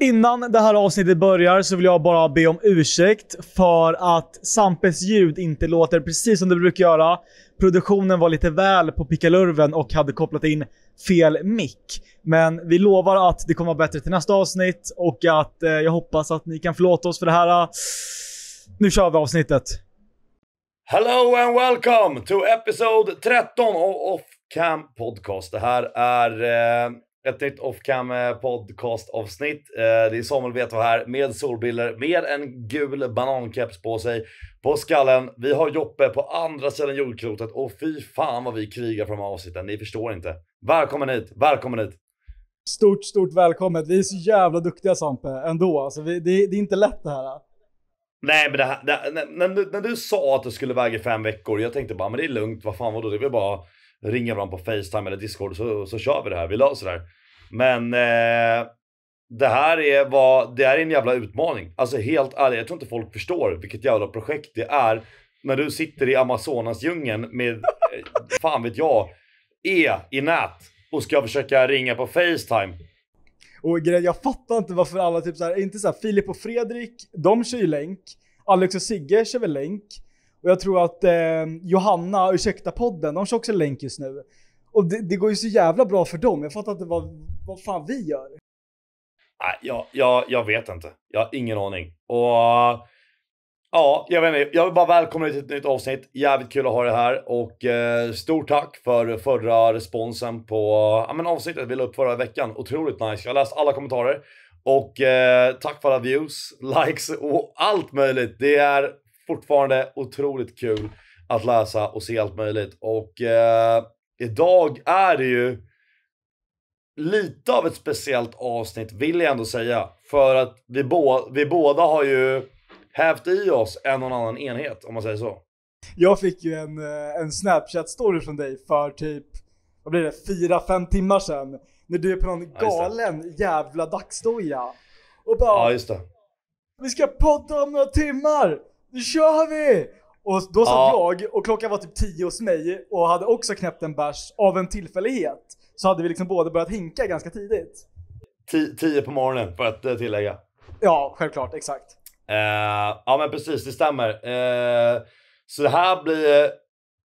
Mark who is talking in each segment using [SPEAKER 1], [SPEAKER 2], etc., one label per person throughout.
[SPEAKER 1] Innan det här avsnittet börjar så vill jag bara be om ursäkt för att Sampes ljud inte låter precis som det brukar göra. Produktionen var lite väl på pickalurven och hade kopplat in fel mick. Men vi lovar att det kommer vara bättre till nästa avsnitt och att eh, jag hoppas att ni kan förlåta oss för det här. Nu kör vi avsnittet!
[SPEAKER 2] Hello and welcome to episode 13 av Off Cam Podcast. Det här är eh, ett nytt Off Cam eh, Podcast avsnitt. Eh, det är Samuel Vetva här med solbilder, med en gul banankeps på sig, på skallen. Vi har Joppe på andra sidan jordklotet och fy fan vad vi krigar för de här avsnitten. Ni förstår inte. Välkommen hit, välkommen hit.
[SPEAKER 1] Stort, stort välkommen. Vi är så jävla duktiga Sampe, ändå. Alltså, vi, det, det är inte lätt det här.
[SPEAKER 2] Nej, men det här, det här, när, när, du sa att det skulle väga fem veckor, jag tänkte bara, men det är lugnt, vad fan vadå, det vill bara ringa varandra på Facetime eller Discord så, så kör vi det här, vi löser det här. Men eh, det här är vad, det här är en jävla utmaning. Alltså helt ärligt, jag tror inte folk förstår vilket jävla projekt det är när du sitter i Amazonas djungeln med, eh, fan vet jag, E i nät och ska försöka ringa på Facetime
[SPEAKER 1] och jag fattar inte varför alla typ så här, inte så här, Filip och Fredrik, de kör ju länk. Alex och Sigge kör väl länk. Och jag tror att eh, Johanna, ursäkta podden, de kör också länk just nu. Och det, det, går ju så jävla bra för dem. Jag fattar inte vad, vad fan vi gör.
[SPEAKER 2] Nej, jag, jag, jag vet inte. Jag har ingen aning. Och Ja, jag vet inte. Jag vill bara välkomna dig till ett nytt avsnitt. Jävligt kul att ha dig här och eh, stort tack för förra responsen på ja, men avsnittet vi la upp förra veckan. Otroligt nice. Jag har läst alla kommentarer och eh, tack för alla views, likes och allt möjligt. Det är fortfarande otroligt kul att läsa och se allt möjligt och eh, idag är det ju lite av ett speciellt avsnitt vill jag ändå säga för att vi, bo vi båda har ju hävt i oss en och annan enhet, om man säger så.
[SPEAKER 1] Jag fick ju en, eh, en Snapchat-story från dig för typ, vad blir det, 4-5 timmar sedan. När du är på någon galen jävla dagsdoja. Och bara... Ja, just det. Vi ska podda om några timmar! Nu kör vi! Och då satt ja. jag och klockan var typ 10 hos mig och hade också knäppt en bärs av en tillfällighet. Så hade vi liksom båda börjat hinka ganska tidigt.
[SPEAKER 2] 10 på morgonen för att tillägga.
[SPEAKER 1] Ja, självklart. Exakt.
[SPEAKER 2] Uh, ja men precis, det stämmer. Uh, så det här blir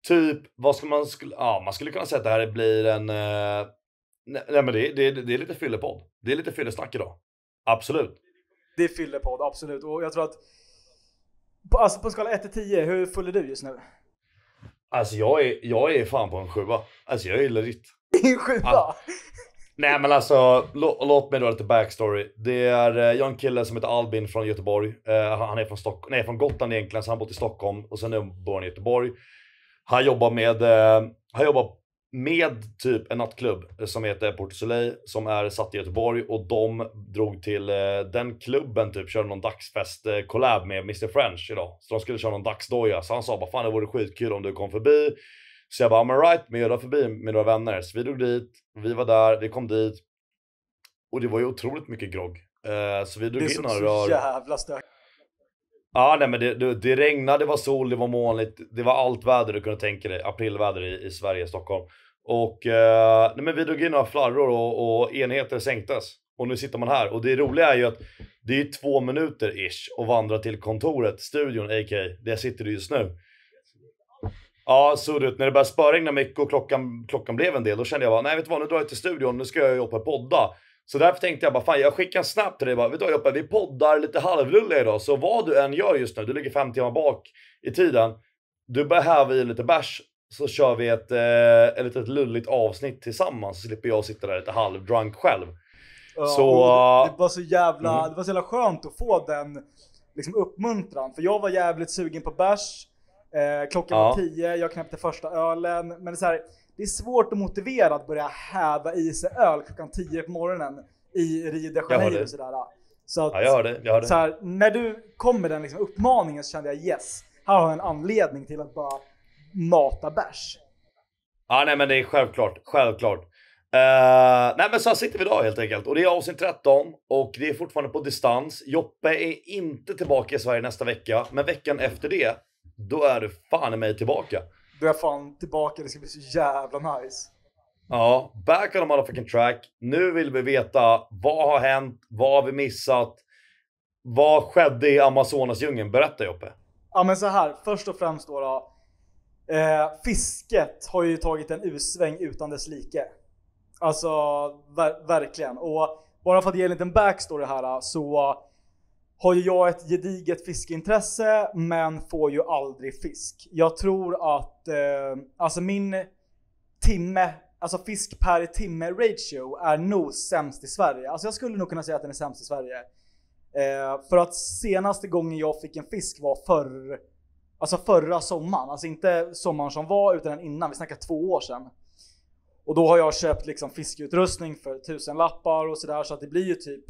[SPEAKER 2] typ, vad ska man, skulle, ja man skulle kunna säga att det här blir en, uh, eh, nej, nej, men det, det, det är lite
[SPEAKER 1] fyllepodd. Det är lite fyllesnack idag. Absolut. Det är fyllepodd, absolut. Och jag tror att, på, alltså på skala 1 10, hur full är du just nu? Alltså jag är,
[SPEAKER 2] jag är fan på en sjua. Alltså jag är lerigt. En sjua? Alltså, Nej men alltså, lå, låt mig dra lite backstory. Det är, eh, jag har en kille som heter Albin från Göteborg. Uh, han är från, Stock nej, från Gotland egentligen, så han bor i Stockholm och sen nu bor han i Göteborg. Han jobbar med, uh, han jobbar med typ en nattklubb som heter Porto Soleil som är satt i Göteborg och de drog till eh, den klubben typ körde någon dagsfest eh, collab med Mr French idag. Så de skulle köra någon dagsdoja så han sa bara fan det vore skitkul om du kom förbi. Så jag bara, I'm alright, men jag drar förbi med några vänner. Så vi drog dit, vi var där, vi kom dit. Och det var ju otroligt mycket grogg. Uh, så vi drog in några rör. Det är
[SPEAKER 1] så jävla stökigt.
[SPEAKER 2] Ja, nej men det, det, det, regnade, det var sol, det var molnigt, det var allt väder du kunde tänka dig. Aprilväder i, i Sverige, Stockholm. Och eh, nej, men vi drog in några flarror och, och, enheter sänktes. Och nu sitter man här. Och det roliga är ju att det är två minuter ish att vandra till kontoret, studion, a.k. där jag sitter just nu. Ja, såg surrigt. När det började spöregna mycket och klockan, klockan blev en del, då kände jag bara, nej vet du vad, nu drar jag till studion, nu ska jag jobba och podda. Så därför tänkte jag bara, fan jag skickar en snap till dig bara, vet du vad Joppe, vi poddar lite halvlulliga idag, så vad du än gör just nu, du ligger fem timmar bak i tiden, du behöver häva i lite bärs, så kör vi ett, eh, ett litet lulligt avsnitt tillsammans, så slipper jag sitta där lite halvdrunk själv.
[SPEAKER 1] Ja, så, det, eh, det, var så jävla, mm. det var så jävla skönt att få den liksom, uppmuntran, för jag var jävligt sugen på bärs, Eh, klockan ja. var tio, jag knäppte första ölen. Men det är, så här, det är svårt att motivera att börja häva i sig öl klockan tio på morgonen i Rio de Janeiro. Och sådär.
[SPEAKER 2] Så att, ja, jag har det. Jag har Så här,
[SPEAKER 1] när du kom med den liksom uppmaningen så kände jag yes, här har jag en anledning till att bara mata bärs.
[SPEAKER 2] Ja, nej, men det är självklart, självklart. Uh, nej, men så här sitter vi idag helt enkelt och det är avsnitt 13 och det är fortfarande på distans. Joppe är inte tillbaka i Sverige nästa vecka, men veckan efter det då är du fan i mig tillbaka.
[SPEAKER 1] Du är fan tillbaka, det ska bli så jävla nice.
[SPEAKER 2] Ja, back on the motherfucking track. Nu vill vi veta vad har hänt? Vad har vi missat? Vad skedde i Amazonasdjungeln? Berätta Joppe.
[SPEAKER 1] Ja men så här, först och främst då. då eh, fisket har ju tagit en U-sväng utan dess like. Alltså ver verkligen. Och bara för att ge en liten backstory här så har ju jag ett gediget fiskeintresse men får ju aldrig fisk. Jag tror att eh, alltså min timme, alltså fisk per timme ratio är nog sämst i Sverige. Alltså jag skulle nog kunna säga att den är sämst i Sverige. Eh, för att senaste gången jag fick en fisk var förr, alltså förra sommaren. Alltså inte sommaren som var utan den innan, vi snackar två år sedan. Och då har jag köpt liksom fiskeutrustning för tusenlappar och sådär så att det blir ju typ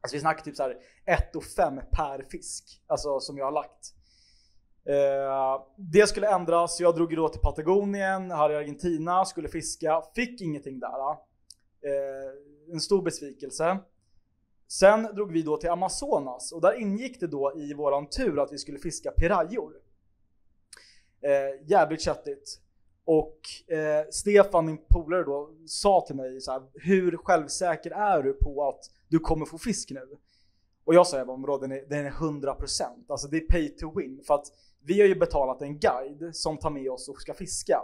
[SPEAKER 1] Alltså vi snackar typ så här 1 och 5 per fisk, alltså som jag har lagt. Eh, det skulle ändras, jag drog då till Patagonien, här i Argentina, skulle fiska, fick ingenting där. Eh, en stor besvikelse. Sen drog vi då till Amazonas och där ingick det då i våran tur att vi skulle fiska pirajor. Eh, jävligt köttigt. Och eh, Stefan, min polare då, sa till mig så här, hur självsäker är du på att du kommer få fisk nu. Och jag sa även bro, den är, den är 100%. Alltså det är pay to win. För att vi har ju betalat en guide som tar med oss och ska fiska.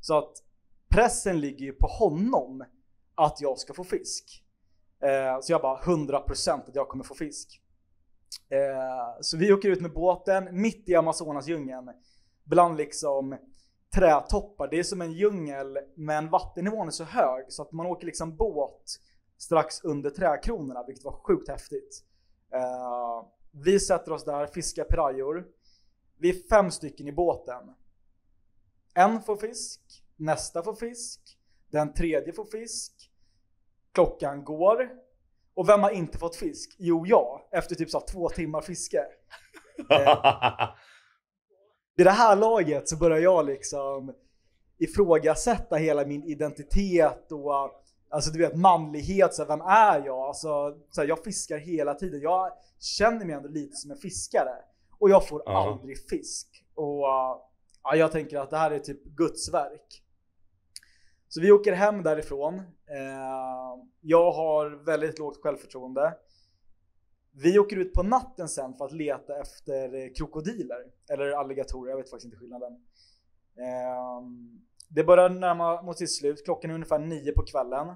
[SPEAKER 1] Så att pressen ligger ju på honom att jag ska få fisk. Eh, så jag bara 100% att jag kommer få fisk. Eh, så vi åker ut med båten mitt i Amazonas djungeln. Bland liksom trätoppar. Det är som en djungel men vattennivån är så hög så att man åker liksom båt strax under träkronorna, vilket var sjukt häftigt. Uh, vi sätter oss där, fiskar pirajor. Vi är fem stycken i båten. En får fisk, nästa får fisk, den tredje får fisk. Klockan går. Och vem har inte fått fisk? Jo, jag. Efter typ så två timmar fiske. Vid det här laget så börjar jag liksom ifrågasätta hela min identitet och Alltså du vet manlighet, så här, vem är jag? Alltså, så här, jag fiskar hela tiden. Jag känner mig ändå lite som en fiskare. Och jag får uh-huh. aldrig fisk. Och ja, jag tänker att det här är typ Guds verk. Så vi åker hem därifrån. Eh, jag har väldigt lågt självförtroende. Vi åker ut på natten sen för att leta efter krokodiler. Eller alligatorer, jag vet faktiskt inte skillnaden. Ehm, det börjar närma mot sitt slut. Klockan är ungefär nio på kvällen.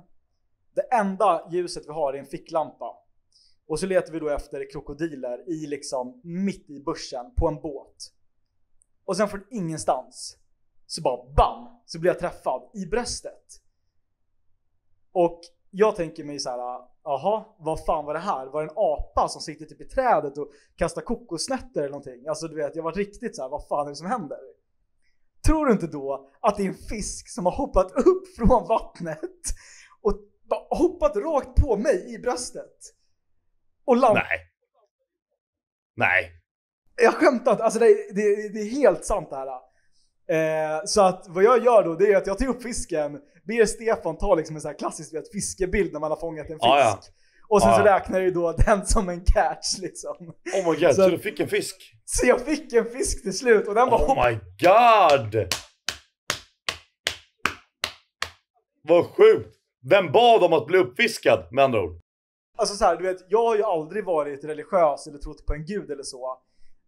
[SPEAKER 1] Det enda ljuset vi har är en ficklampa. Och så letar vi då efter krokodiler i liksom mitt i börsen på en båt. Och sen från ingenstans så bara BAM! Så blir jag träffad i bröstet. Och jag tänker mig så här, aha, vad fan var det här? Var det en apa som sitter typ i trädet och kastar kokosnötter eller någonting? Alltså du vet, jag var riktigt så här, vad fan är det som händer? tror du inte då att det är en fisk som har hoppat upp från vattnet och hoppat rakt på mig i bröstet? Och landat. Nej. Nej. Jag skämtar inte. Alltså det, det, det, är helt sant det här. Eh, så att vad jag gör då, det är att jag tar upp fisken, ber Stefan ta liksom en sån här klassisk vet, fiskebild när man har fångat en fisk. Ah, ja. Och sen ah. så räknar du då den som en catch liksom. Oh my god, så, så du
[SPEAKER 2] fick en fisk? Så jag fick en fisk till slut och den var... Oh my god! Vad sjukt! Vem bad om att bli uppfiskad med andra ord?
[SPEAKER 1] Alltså så här, du vet, jag har ju aldrig varit religiös eller trott på en gud eller så.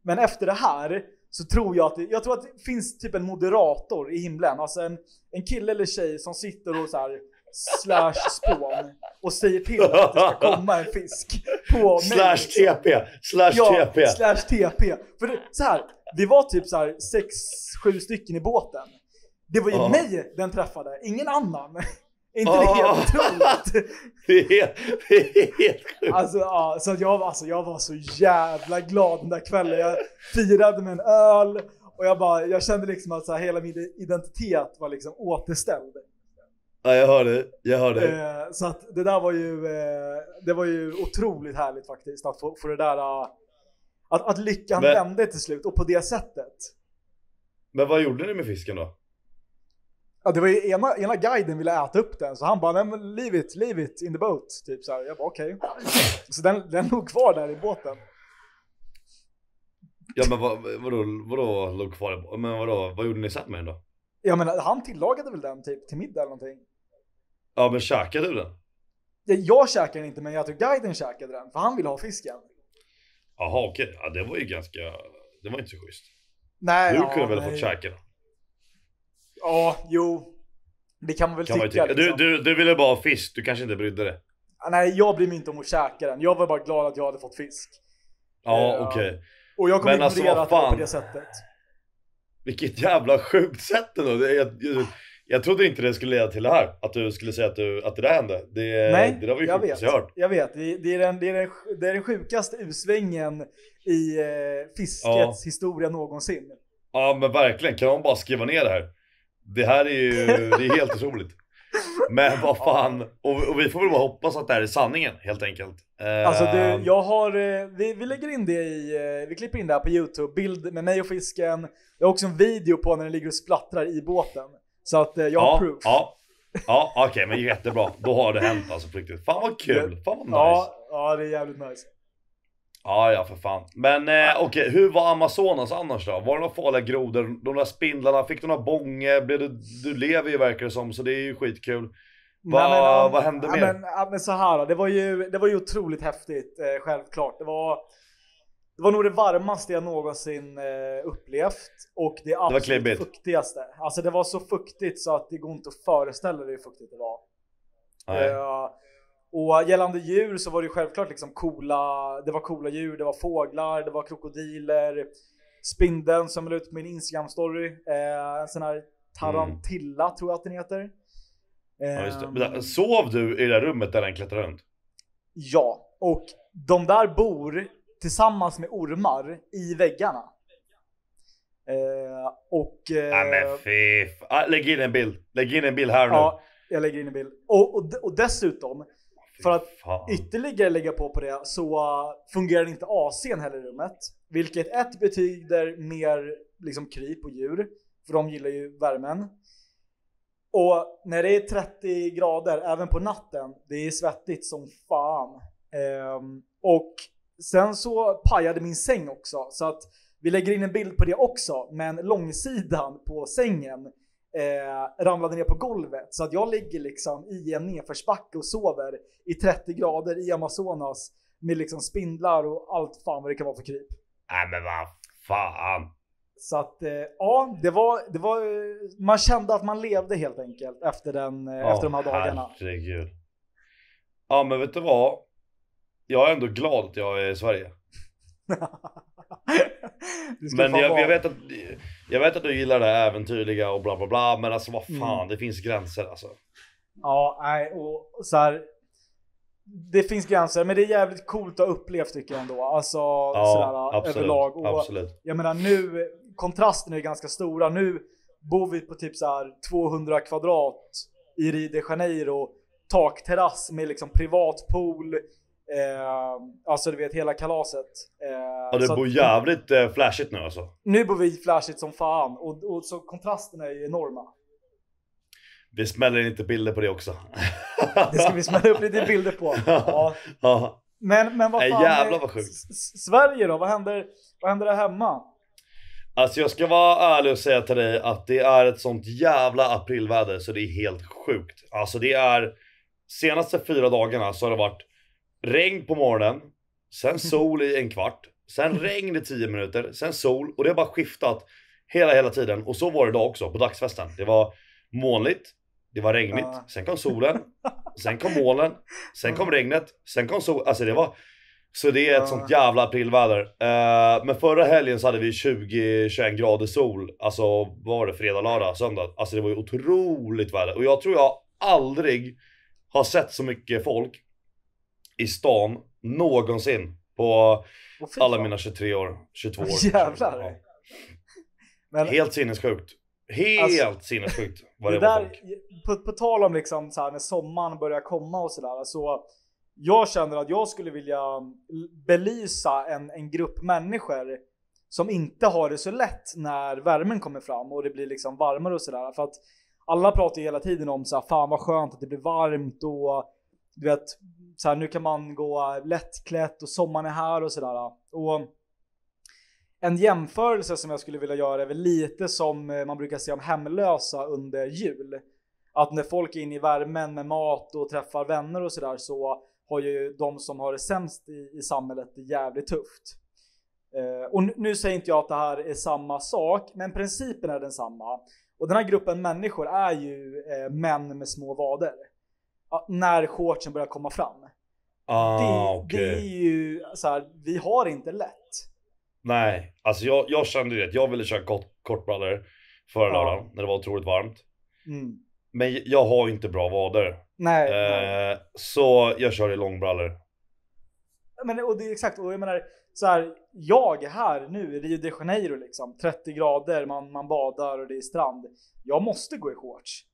[SPEAKER 1] Men efter det här så tror jag att det, jag tror att det finns typ en moderator i himlen. Alltså en, en kille eller tjej som sitter och så här slash spån och säger till att det ska komma en fisk på mig. Slash liksom. TP,
[SPEAKER 2] slash ja, TP. slash
[SPEAKER 1] TP. För det, så här, vi var typ så här 6-7 stycken i båten. Det var ju ja. mig den träffade, ingen annan. inte oh. det helt
[SPEAKER 2] otroligt? det, är,
[SPEAKER 1] helt sjukt. Alltså, ja, så jag, alltså, jag var så jävla glad den där kvällen. Jag firade med en öl och jag, bara, jag kände liksom att så här, hela min identitet var liksom återställd.
[SPEAKER 2] Ja, jag hör dig. Jag hör dig.
[SPEAKER 1] Eh, så att det där var ju, eh, det var ju otroligt härligt faktiskt att få, få det där, eh, att, att lyckan men, vände till slut och på det sättet. Men vad gjorde
[SPEAKER 2] ni med fisken då?
[SPEAKER 1] Ja, det var ju ena, ena guiden ville äta upp den så han bara nej leave it, leave it in the boat. Typ så här. Jag bara okej. Okay. Så den, den låg kvar där i båten.
[SPEAKER 2] Ja men vad, vadå, vadå låg kvar i båten? Men vadå, vad gjorde ni sen med den då?
[SPEAKER 1] Ja men han tillagade väl den typ till middag eller någonting?
[SPEAKER 2] Ja men käkade du den?
[SPEAKER 1] jag käkade den inte men jag tror guiden käkade den för han ville ha fisken.
[SPEAKER 2] Jaha okej, okay. ja, det var ju ganska, det var inte så schysst.
[SPEAKER 1] Nej, du ja, kunde väl ha fått käka den? Ja, jo. Det kan man väl kan tycka. Man tycka. Liksom.
[SPEAKER 2] Du, du, du ville bara ha fisk, du kanske inte brydde dig?
[SPEAKER 1] nej, jag bryr mig inte om att käka den. Jag var bara glad att jag hade fått fisk.
[SPEAKER 2] Ja, uh, okej. Okay.
[SPEAKER 1] Och jag kommer ignorera alltså, att det var på det sättet.
[SPEAKER 2] Vilket jävla sjukt sätt ändå. Det är, jag trodde inte det skulle leda till det här, att du skulle säga att, du, att det där hände. Det, Nej, det där var ju jag vet. jag hört.
[SPEAKER 1] Jag vet, det, är den, det, är den, det är den sjukaste usvängen i eh, fiskets ja. historia någonsin.
[SPEAKER 2] Ja men verkligen, kan någon bara skriva ner det här? Det här är ju det är helt otroligt. Men vad fan, och, och, vi får väl bara hoppas att det här är sanningen helt enkelt. Alltså du, ehm.
[SPEAKER 1] jag har, eh, vi, vi lägger in det i, eh, vi klipper in det här på YouTube, bild med mig och fisken. Jag har också en video på när den ligger och splattrar i båten. Så att eh, jag har ja, proof. Ja.
[SPEAKER 2] Ja, okej, okay, men jättebra. Då har det hänt alltså på riktigt. Fan vad kul, fan vad nice. Ja,
[SPEAKER 1] ja det är jävligt nice.
[SPEAKER 2] Ja, ja för fan. Men eh, okej, okay, hur var Amazonas annars då? Var det några farliga grodor? De där spindlarna, fick du några bonger? Blev du, du lever ju verkar det som, så det är ju skitkul.
[SPEAKER 1] Va, nej, men, vad hände mer? Men, men så här då, det var ju, det var ju otroligt häftigt, eh, självklart. Det var det var nog det varmaste jag någonsin eh, upplevt och det absolut det fuktigaste. Alltså det var så fuktigt så att det går inte att föreställa dig hur fuktigt det var. Uh, och eh, gällande djur så var det ju självklart liksom coola, det var coola djur, det var fåglar, det var krokodiler, spindeln som la ut på min Instagram-story, uh, en sån här tarantilla mm. tror jag att den heter. Um, ja, ehm.
[SPEAKER 2] Sov du i det där rummet där den klättrade runt?
[SPEAKER 1] Ja, och de där bor tillsammans med ormar i väggarna. Eh, och... Eh, men
[SPEAKER 2] fy ah, Lägg in en bild. Lägg in en bild här nu. Ja,
[SPEAKER 1] jag lägger in en bild. Och, och, och dessutom, för att Fan. ytterligare lägga på på det så uh, fungerar inte AC'n heller i rummet. Vilket ett betyder mer liksom kryp och djur. För de gillar ju värmen. Och när det är 30 grader, även på natten, det är svettigt som fan. Um, och Sen så pajade min säng också, så att vi lägger in en bild på det också, men långsidan på sängen eh, ramlade ner på golvet. Så att jag ligger liksom i en nedförsbacke och sover i 30 grader i Amazonas med liksom spindlar och allt fan vad det kan vara för kryp.
[SPEAKER 2] Nej men vad fan.
[SPEAKER 1] Så att eh, ja, det var, det var, man kände att man levde helt enkelt efter, den, eh, oh, efter de här dagarna.
[SPEAKER 2] Herregud. Ja men vet du vad? jag är ändå glad att jag är i Sverige.
[SPEAKER 1] men jag, jag, vet att,
[SPEAKER 2] jag vet att du gillar det äventyrliga och bla bla bla, men alltså vad mm. fan, mm. det finns gränser alltså.
[SPEAKER 1] Ja, nej, och så här, Det finns gränser, men det är jävligt coolt att ha upplevt tycker jag ändå. Alltså ja, sådär absolut, överlag. Och, absolut. Jag menar nu, kontrasten är ganska stora. Nu bor vi på typ såhär 200 kvadrat i Rio de Janeiro, takterrass med liksom privatpool, Eh, alltså du vet hela kalaset. Eh, ja du bor jävligt
[SPEAKER 2] eh, flashigt nu alltså.
[SPEAKER 1] Nu bor vi flashigt som fan och, och så kontrasterna är ju enorma.
[SPEAKER 2] Vi smäller inte bilder på det också.
[SPEAKER 1] det ska vi smälla upp lite bilder på. Ja. ja. Men, men vad fan. Jävlar vad eh, sjukt. Sverige då? Vad händer, vad händer där hemma?
[SPEAKER 2] Alltså jag ska vara ärlig och säga till dig att det är ett sånt jävla aprilväder så det är helt sjukt. Alltså det är senaste fyra dagarna så har det varit regn på morgonen, sen sol i en kvart, sen regn i tio minuter, sen sol och det har bara skiftat hela, hela tiden. Och så var det idag också på dagsfesten. Det var molnigt, det var regnigt, ja. sen kom solen, sen kom molnen, sen kom regnet, sen kom solen. Alltså det var... Så det är ett ja. sånt jävla aprilväder. Uh, men förra helgen så hade vi 20-21 grader sol. Alltså vad var det? Fredag, lördag, söndag. Alltså det var ju otroligt väder. Och jag tror jag aldrig har sett så mycket folk i stan någonsin på alla mina 23 år, 22 år.
[SPEAKER 1] Jävlar! Ja.
[SPEAKER 2] Men, Helt sinnessjukt. Helt alltså, sinnessjukt vad det, det var där,
[SPEAKER 1] på, på, tal om liksom så här, när sommaren börjar komma och sådär. Så jag känner att jag skulle vilja belysa en, en grupp människor som inte har det så lätt när värmen kommer fram och det blir liksom varmare och sådär. För att alla pratar ju hela tiden om så här, fan vad skönt att det blir varmt och du vet, så här, nu kan man gå lättklätt och sommaren är här och sådär. en jämförelse som jag skulle vilja göra är väl lite som eh, man brukar se om hemlösa under jul. Att när folk är inne i värmen med mat och träffar vänner och sådär så har ju de som har det sämst i, i samhället det jävligt tufft. Eh, och nu, nu säger inte jag att det här är samma sak, men principen är densamma. Och den här gruppen människor är ju eh, män med små vader när shortsen börjar komma fram.
[SPEAKER 2] Ah, det, okay. det är
[SPEAKER 1] ju så här, vi har inte lätt.
[SPEAKER 2] Nej, alltså jag, jag kände ju det. Jag ville köra kort, kortbrallor förra ja. lördagen när det var otroligt varmt. Mm. Men jag har inte bra vader. Nej, eh, nej. Så jag kör i långbrallor.
[SPEAKER 1] Men och det är exakt, och jag menar så här, jag är här nu i Rio de Janeiro liksom, 30 grader, man, man badar och det är strand. Jag måste gå i shorts.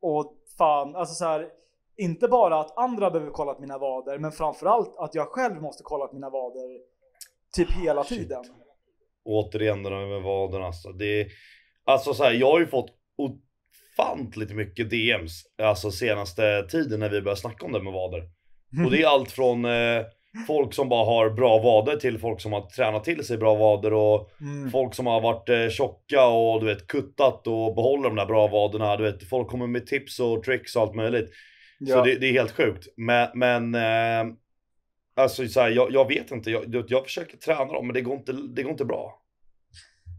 [SPEAKER 1] Och fan, alltså så här, inte bara att andra behöver kolla på mina vader, men framförallt att jag själv måste kolla på mina vader typ hela Shit. tiden.
[SPEAKER 2] Återigen det där med vaderna alltså. Det är, alltså så här, jag har ju fått ofantligt mycket DMs, alltså senaste tiden när vi började snacka om det med vader. Och det är allt från eh, folk som bara har bra vader till folk som har tränat till sig bra vader och mm. folk som har varit eh, tjocka och du vet kuttat och behåller de där bra vaderna. Du vet, folk kommer med tips och tricks och allt möjligt. Ja. Så det, det, är helt sjukt. Men, men eh, alltså så här, jag, jag, vet inte, jag, jag försöker träna dem men det går inte, det går inte bra.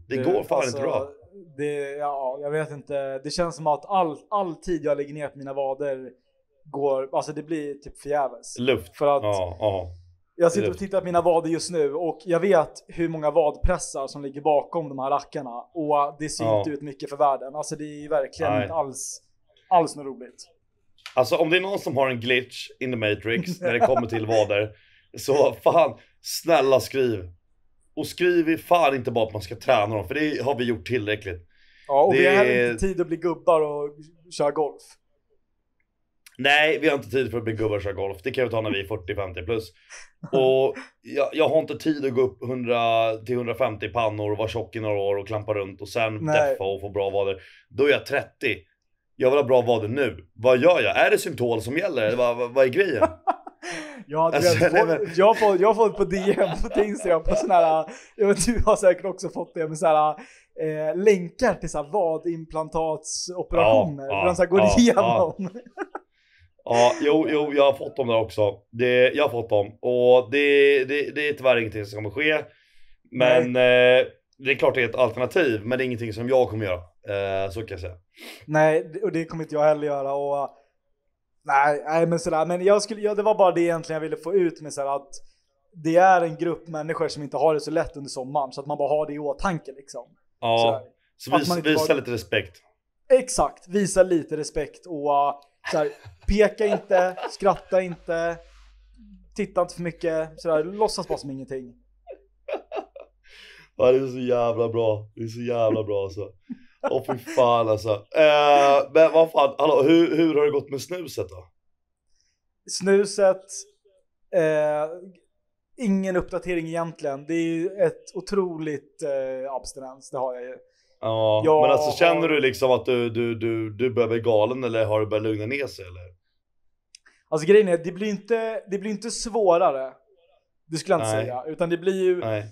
[SPEAKER 2] Det du, går fan alltså, inte bra.
[SPEAKER 1] Det, ja, jag vet inte. Det känns som att all, all tid jag lägger ner på mina vader går, alltså det blir typ förgäves. Luft. För att ja, ja. jag sitter och tittar på mina vader just nu och jag vet hur många vadpressar som ligger bakom de här rackarna och det ser ja. inte ut mycket för världen. Alltså det är verkligen Nej. inte alls, alls något roligt.
[SPEAKER 2] Alltså om det är någon som har en glitch in the matrix när det kommer till vader, så fan, snälla skriv. Och skriv fan inte bara att man ska träna dem, för det har vi gjort tillräckligt. Ja, och det... vi har inte
[SPEAKER 1] tid att bli gubbar och köra golf.
[SPEAKER 2] Nej, vi har inte tid för att bli gubbar och köra golf. Det kan vi ta när vi är 40-50 plus. Och jag, jag, har inte tid att gå upp 100-150 pannor och vara tjock i några år och klampa runt och sen Nej. deffa och få bra vader. Då är jag 30 jag vill ha bra vader nu. Vad gör jag? Är det symptom som gäller? Vad, vad, vad är grejen?
[SPEAKER 1] Alltså, jag har, alltså, fått, jag, har fått, jag har fått på DM på Instagram på sådana här, jag vet, du har säkert också fått det med sådana här eh, länkar till sådana vadimplantatsoperationer. Ja, de så går ja, igenom.
[SPEAKER 2] Ja, jo, jo, jag har fått dem där också. Det, jag har fått dem. Och det, det, det är tyvärr ingenting som kommer ske. Men eh, det är klart det är ett alternativ, men det är ingenting som jag kommer göra. Uh, så kan jag säga.
[SPEAKER 1] Nej, och det kommer inte jag heller göra. Och, eh, nej, nej, men sådär. Men jag skulle, ja, det var bara det egentligen jag ville få ut med sådär att det är en grupp människor som inte har det så lätt under sommaren så att man bara har det i åtanke liksom. Ja, sådär. så, så vis, visa bara... lite respekt. Exakt, visa lite respekt och eh, sådär, peka inte, skratta inte, titta inte för mycket, sådär, låtsas bara som ingenting. Ja,
[SPEAKER 2] det är så jävla bra. Det är så jävla bra alltså. Åh oh, fy fan alltså. Uh, men vad fan, hallå, hur, hur har det gått med snuset då?
[SPEAKER 1] Snuset, eh, ingen uppdatering egentligen. Det är ju ett otroligt eh, abstinens, det har jag ju. Ja, men alltså känner
[SPEAKER 2] du liksom att du, du, du, du börjar bli galen eller har du börjat lugna ner sig eller?
[SPEAKER 1] Alltså grejen är, det blir inte, det blir inte svårare. Det skulle jag inte Nej. säga, utan det blir ju Nej.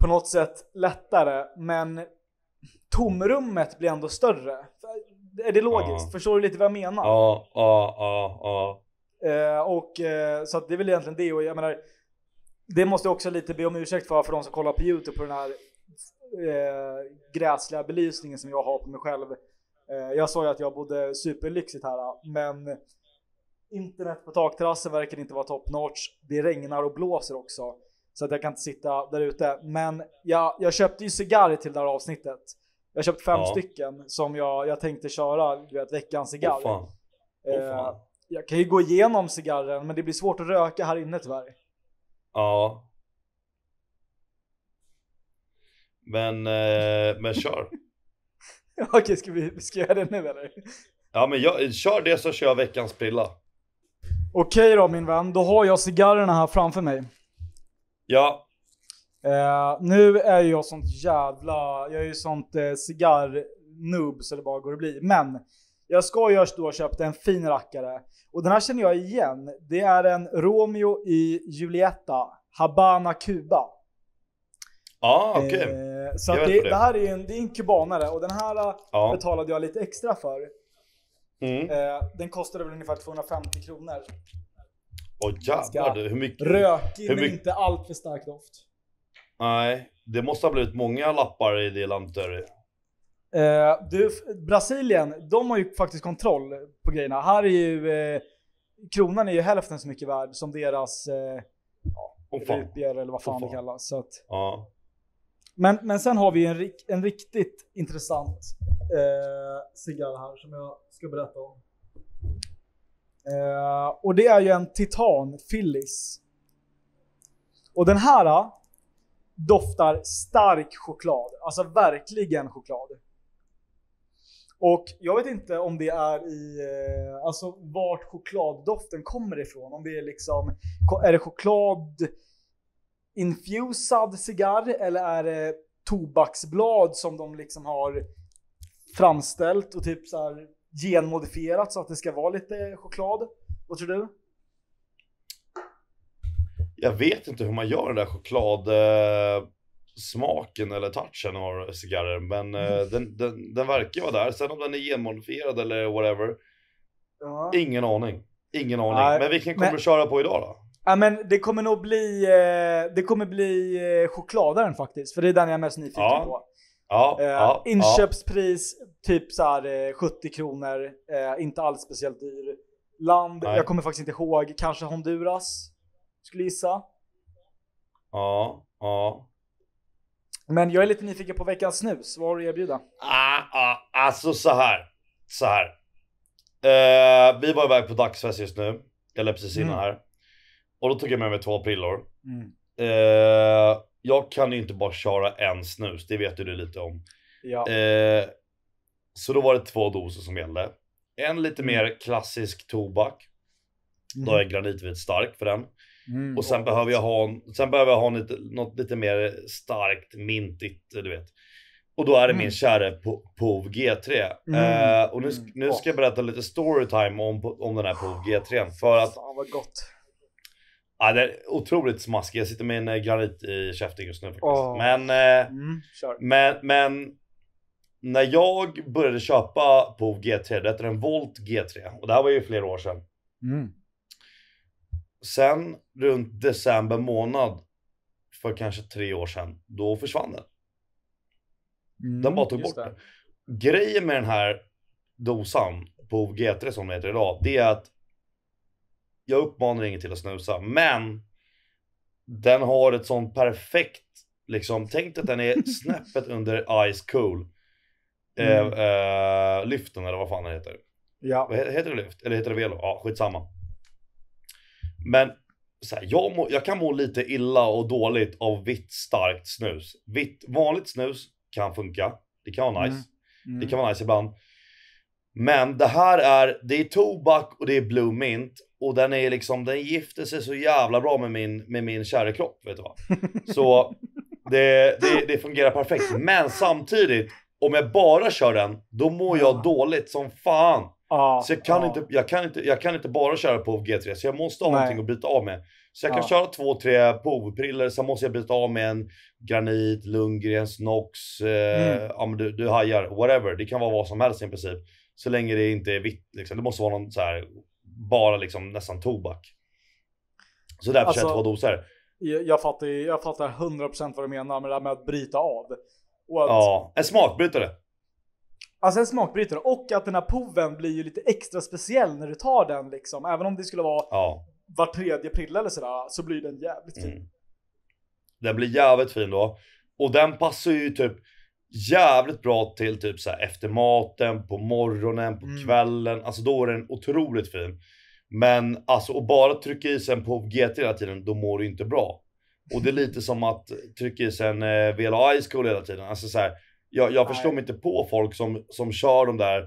[SPEAKER 1] på något sätt lättare. Men tomrummet blir ändå större. Är det logiskt? Ja. Förstår du lite vad jag menar?
[SPEAKER 2] Ja, ja, ja, ja.
[SPEAKER 1] Eh, och eh, så att det är väl egentligen det och jag menar det måste jag också lite be om ursäkt för för de som kollar på Youtube på den här eh, gräsliga belysningen som jag har på mig själv. Eh, jag sa ju att jag bodde superlyxigt här men internet på takterrassen verkar inte vara top notch. Det regnar och blåser också så att jag kan inte sitta där ute. Men jag, jag köpte ju cigarr till det här avsnittet jag har köpt fem ja. stycken som jag, jag tänkte köra, du vet, veckans cigarr. Oh, oh, jag kan ju gå igenom cigarren, men det blir svårt att röka här inne tyvärr.
[SPEAKER 2] Ja. Men, eh, men kör.
[SPEAKER 1] Okej, ska vi ska göra det nu eller?
[SPEAKER 2] Ja, men jag, kör det så kör jag veckans prilla.
[SPEAKER 1] Okej då min vän, då har jag cigarrerna här framför mig. Ja, Uh, nu är jag sånt jävla, jag är ju sånt uh, cigarr-noob så det bara går att bli. Men jag ska ju då köpt en fin rackare och den här känner jag igen. Det är en Romeo i Julietta, Habana Kuba. Ah, eh, okej. Okay. Uh, så det, det. det, här är en, det är en kubanare och den här ah. betalade jag lite extra för. Mm. Uh, den kostade väl ungefär 250 kronor.
[SPEAKER 2] Åh oh, jävlar, hur mycket? Rökig men inte
[SPEAKER 1] allt för stark doft.
[SPEAKER 2] Nej, det måste ha blivit många lappar i det Lanteri.
[SPEAKER 1] Eh, du, Brasilien, de har ju faktiskt kontroll på grejerna. Här är ju eh, kronan är ju hälften så mycket värd som deras eh, oh, rupier eller vad fan, oh, det kallas. Så att, ah. men, men sen har vi en, en riktigt intressant eh, cigarr här som jag ska berätta om. Eh, och det är ju en Titan Fillis. Och den här doftar stark choklad. Alltså verkligen choklad. Och jag vet inte om det är i, eh, alltså vart chokladdoften kommer ifrån. Om det är liksom, är det choklad infusad cigarr eller är det tobaksblad som de liksom har framställt och typ så genmodifierat så att det ska vara lite choklad? Vad tror du?
[SPEAKER 2] jag vet inte hur man gör den där chokladsmaken eller touchen av cigarren, men eh, mm. den, den, den verkar vara där. Sen om den är genmodifierad eller whatever, ja. ingen aning. Ingen aning. Nej. Men vilken kommer men... du köra på idag då?
[SPEAKER 1] Ja, men det kommer nog bli, eh, det kommer bli eh, chokladaren faktiskt, för det är den jag är mest nyfiken ja. på. Ja, eh, ja, inköpspris typ så här, 70 kronor, eh, inte alls speciellt dyr. Land, Nej. jag kommer faktiskt inte ihåg, kanske Honduras skulle gissa. Ja, ja. Men jag är lite nyfiken på veckans snus. Vad har du att erbjuda?
[SPEAKER 2] Ah, ah, alltså så här. Så här. Eh, vi var iväg på dagsfest just nu. Eller precis mm. innan mm. här. Och då tog jag med mig två prillor. Mm. Eh, jag kan ju inte bara köra en snus, det vet ju du lite om. Ja. Eh, så då var det två doser som gällde. En lite mm. mer klassisk tobak. Då är jag mm. granitvit stark för den. Mm. Och sen behöver jag ha, sen behöver jag ha lite, något lite mer starkt, mintigt, du vet. Och då är det mm. min kära POV G3. Mm. Uh, och nu, nu ska jag berätta lite storytime om, om den här POV G3. För att... Fan vad gott. Ja, det är otroligt smaskigt. Jag sitter med en eh, granit i käften just nu faktiskt. Oh. Men, uh, mm. men, men när jag började köpa POV G3, det hette den Volt G3. Och det här var ju flera år sedan. Mm. Sen runt december månad för kanske tre år sedan, då försvann den.
[SPEAKER 1] Mm, den bara tog bort det.
[SPEAKER 2] Grejen med den här dosan på G3 som det heter idag, det är att jag uppmanar ingen till att snusa, men den har ett sånt perfekt, liksom, tänk dig att den är snäppet under Ice Cool. Mm. Eh, eh, lyften eller vad fan den heter. Ja. Heter det lyft? Eller heter det velo? Ja, skitsamma. Men så här, jag, må, jag kan må lite illa och dåligt av vitt starkt snus. Vitt, vanligt snus kan funka. Det kan vara nice. Mm. Mm. Det kan vara nice ibland. Men det här är, det är tobak och det är blue mint och den är liksom, den gifter sig så jävla bra med min, med min kära kropp, vet du vad. Så det, det, det, fungerar perfekt. Men samtidigt, om jag bara kör den, då mår jag ah. dåligt som fan. Ah, så jag kan, ah. inte, jag, kan inte, jag kan inte bara köra på G3, så jag måste ha Nej. någonting att bryta av med. Så jag kan köra två, tre POV-priller, sen måste jag bryta av med en Granit, Lundgrens, Nox, eh, mm. ja, men du, du hajar, whatever. Det kan vara vad som helst i princip. Så länge det inte är vitt, liksom. det måste vara någon så här, bara liksom nästan tobak. Så därför alltså, kör jag alltså, två doser.
[SPEAKER 1] Jag, jag fattar, jag fattar 100% vad du menar med det där med att bryta av. Att... Ja, en
[SPEAKER 2] smakbrytare.
[SPEAKER 1] Alltså en smakbrytare och att den här poven blir ju lite extra speciell när du tar den liksom. Även om det skulle vara ja. var tredje prilla eller sådär så blir den jävligt fin. Mm.
[SPEAKER 2] Den blir jävligt fin då. Och den passar ju typ jävligt bra till typ så efter maten, på morgonen, på mm. kvällen. Alltså då är den otroligt fin. Men alltså och bara trycka i sig en på GT hela tiden, då mår du inte bra. Och det är lite som att trycka i sig en eh, Vela Ice hela tiden. Alltså så här, jag, jag förstår mig inte på folk som, som kör de där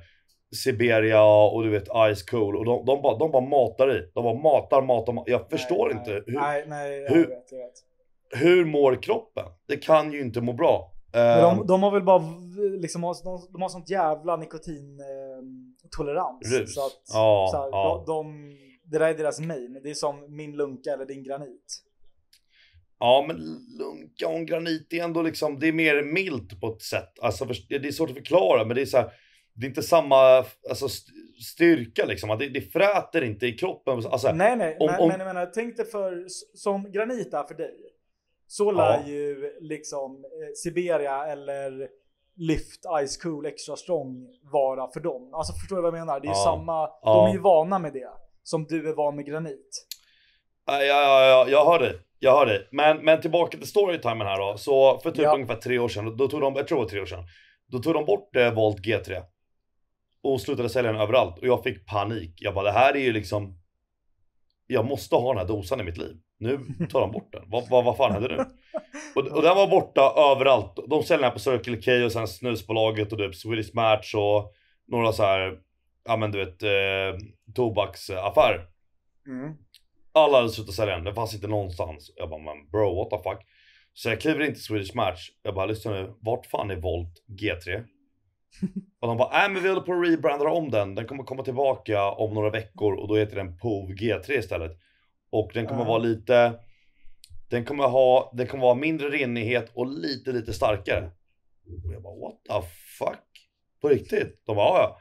[SPEAKER 2] Siberia och du vet Ice Cool och de, de, bara, de bara matar i. De bara matar, matar, matar. Jag förstår nej, inte. Nej, hur, nej, nej, jag hur, vet, jag vet. Hur mår kroppen? Det kan ju inte må bra. Men de, ehm. de
[SPEAKER 1] har väl bara liksom, de, de har sånt jävla nikotintolerans. Ehm, Rus. Så att, ja, så här, ja. de, de, det där är deras main. Det är som min lunka eller din granit.
[SPEAKER 2] Ja, men Lunkan Granit är ändå liksom, det är mer milt på ett sätt. Alltså, det är svårt att förklara, men det är så här, det är inte samma alltså, styrka liksom. Det, det fräter inte i kroppen. Alltså, nej, nej, om, men, om... men jag
[SPEAKER 1] menar, tänk dig för, som Granit är för dig. Så lär ja. ju liksom eh, Siberia eller Lift, Ice Cool, Extra Strong vara för dem. Alltså förstår du vad jag menar? Det är ja. samma, ja. de är ju vana med det som du är van med Granit.
[SPEAKER 2] Ja, ja, ja, jag hör dig. Jag hör dig. Men, men tillbaka till storytimen här då. Så för typ ja. ungefär tre år sedan, då tog de, jag tror det var tre år sedan, då tog de bort eh, Volt G3. Och slutade sälja den överallt. Och jag fick panik. Jag bara, det här är ju liksom, jag måste ha den här dosan i mitt liv. Nu tar de bort den. Vad, vad, vad fan hände nu? Och, och den var borta överallt. De säljer den här på Circle K och sen snusbolaget och typ Swedish Match och några så här, ja men du vet, eh, tobaksaffärer. Mm. Alla hade slutat sälja den, den fanns inte någonstans. Jag bara, men bro what the fuck. Så jag kliver in till Swedish Match. Jag bara, lyssna nu, vart fan är Volt G3? och de bara, nej äh, men vi håller på att rebranda om den. Den kommer komma tillbaka om några veckor och då heter den POV G3 istället. Och den kommer uh. vara lite, den kommer ha, den kommer vara mindre rinnighet och lite, lite starkare. Och jag bara, what the fuck? På riktigt? De bara, ja.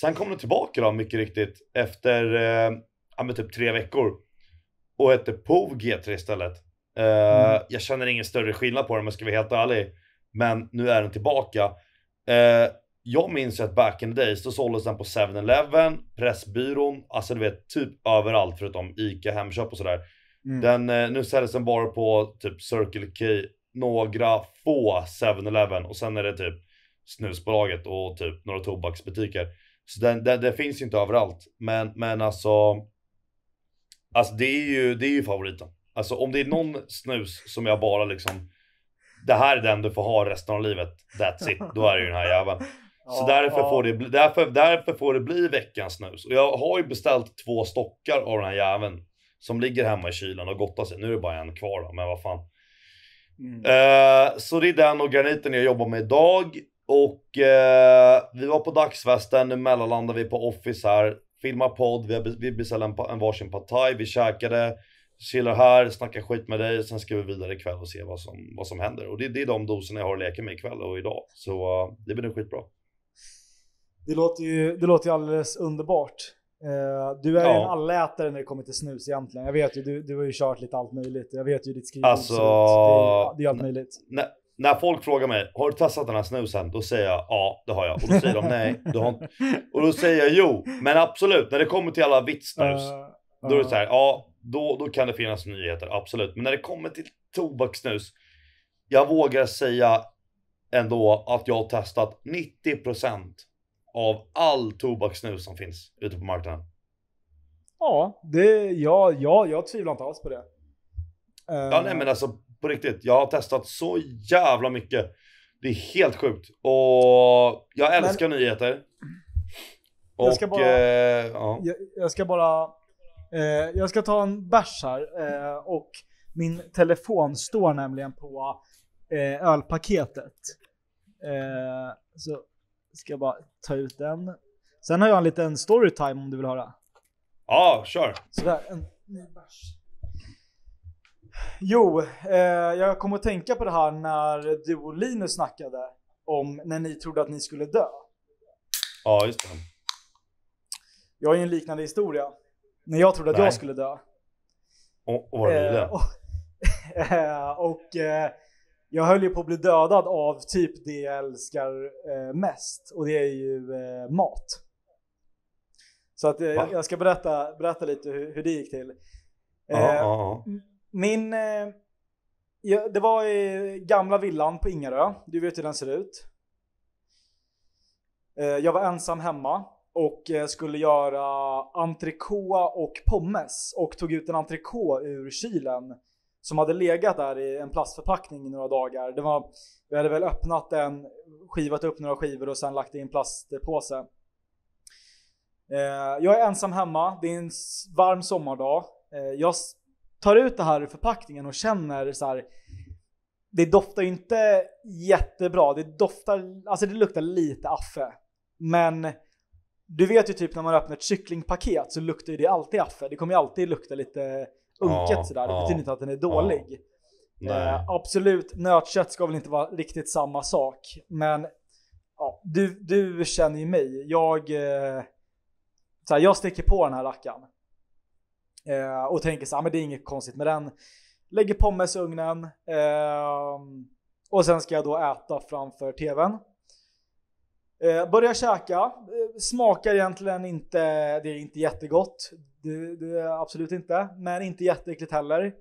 [SPEAKER 2] Sen kom den tillbaka då, mycket riktigt, efter, eh, ja men typ tre veckor och hette POV G3 istället. Uh, mm. Jag känner ingen större skillnad på den om jag ska vara helt ärlig. Men nu är den tillbaka. Uh, jag minns ju att back in the days, då såldes den på 7-Eleven, Pressbyrån, alltså du vet typ överallt förutom ICA, Hemköp och sådär. Mm. Den, uh, nu säljs den bara på typ Circle K, några få 7-Eleven och sen är det typ snusbolaget och typ några tobaksbutiker. Så den, den, den finns inte överallt. Men, men alltså Alltså det är ju, det är ju favoriten. Alltså om det är någon snus som jag bara liksom, det här är den du får ha resten av livet, that's it, då är det ju den här jäveln. Så ja, därför, ja. Får det, bli, därför, därför får det bli veckans snus. Och jag har ju beställt två stockar av den här jäveln som ligger hemma i kylen och gottar sig. Nu är det bara en kvar då, men vad fan. Mm. Uh, så det är den och graniten jag jobbar med idag. Och uh, vi var på dagsfesten, nu mellanlandade vi på Office här filmar podd, vi, har, vi beställer en, en varsin pad thai, vi käkade, chillar här, snackar skit med dig, sen ska vi vidare ikväll och se vad som, vad som händer. Och det, det är de doserna jag har att leka med ikväll och idag. Så uh, det blir nog skitbra.
[SPEAKER 1] Det låter ju, det låter ju alldeles underbart. Uh, du är ja. ju en allätare när det kommer till snus egentligen. Jag vet ju, du, du har ju kört lite allt möjligt. Jag vet ju ditt skrivbord. Alltså, det, det, är allt möjligt
[SPEAKER 2] när folk frågar mig, har du testat den här snusen? Då säger jag ja, det har jag. Och då säger de nej, du har Och då säger jag jo, men absolut, när det kommer till alla vitt snus, uh, uh. då är det så här, ja, då, då kan det finnas nyheter, absolut. Men när det kommer till tobakssnus, jag vågar säga ändå att jag har testat 90% av all tobakssnus som finns ute på marknaden.
[SPEAKER 1] Ja, det, ja, ja jag tvivlar inte alls på det. Ja, nej men
[SPEAKER 2] eh, alltså på riktigt, jag har testat så jävla mycket. Det är helt sjukt. Och jag älskar Men, nyheter. Och, jag ska bara... Eh, ja. jag,
[SPEAKER 1] jag, ska bara eh, jag ska ta en bärs här. Eh, och min telefon står nämligen på eh, ölpaketet. Eh, så ska jag bara ta ut den. Sen har jag en liten storytime om du vill höra. Ja, kör. Sådär, en ny bärs. Jo, eh, jag kom att tänka på det här när du och Linus snackade om när ni trodde att ni skulle dö. Ja, just det. Jag har ju en liknande historia. När jag trodde att Nej. jag skulle dö.
[SPEAKER 2] Och, och var det eh,
[SPEAKER 1] och, och eh, jag höll ju på att bli dödad av typ det jag älskar eh, mest och det är ju eh, mat. Så att jag, eh, jag ska berätta, berätta lite hur, hur det gick till. Eh, ah, ah, ah. Min... Eh, ja, det var i gamla villan på Ingarö. Du vet hur den ser ut. Eh, jag var ensam hemma och eh, skulle göra entrecôte och pommes och tog ut en entrecôte ur kylen som hade legat där i en plastförpackning i några dagar. Det var, vi hade väl öppnat den, skivat upp några skivor och sen lagt i en plastpåse. Jag är ensam hemma, det är en varm sommardag. Jag tar ut det här ur förpackningen och känner så här, Det doftar ju inte jättebra. Det doftar, alltså det luktar lite affe. Men du vet ju typ när man öppnar ett kycklingpaket så luktar ju det alltid affe. Det kommer ju alltid lukta lite unket ja, sådär. Det ja, betyder inte att den är dålig. Eh, absolut, nötkött ska väl inte vara riktigt samma sak. Men ja, du, du känner ju mig. Jag, eh, så jag sticker på den här rackaren. Eh, och tänker så här, men det är inget konstigt med den. Lägger pommes i ugnen. Eh, och sen ska jag då äta framför tvn. Eh, börjar käka, eh, smakar egentligen inte, det är inte jättegott. Det, det är absolut inte, men inte jätteäckligt heller.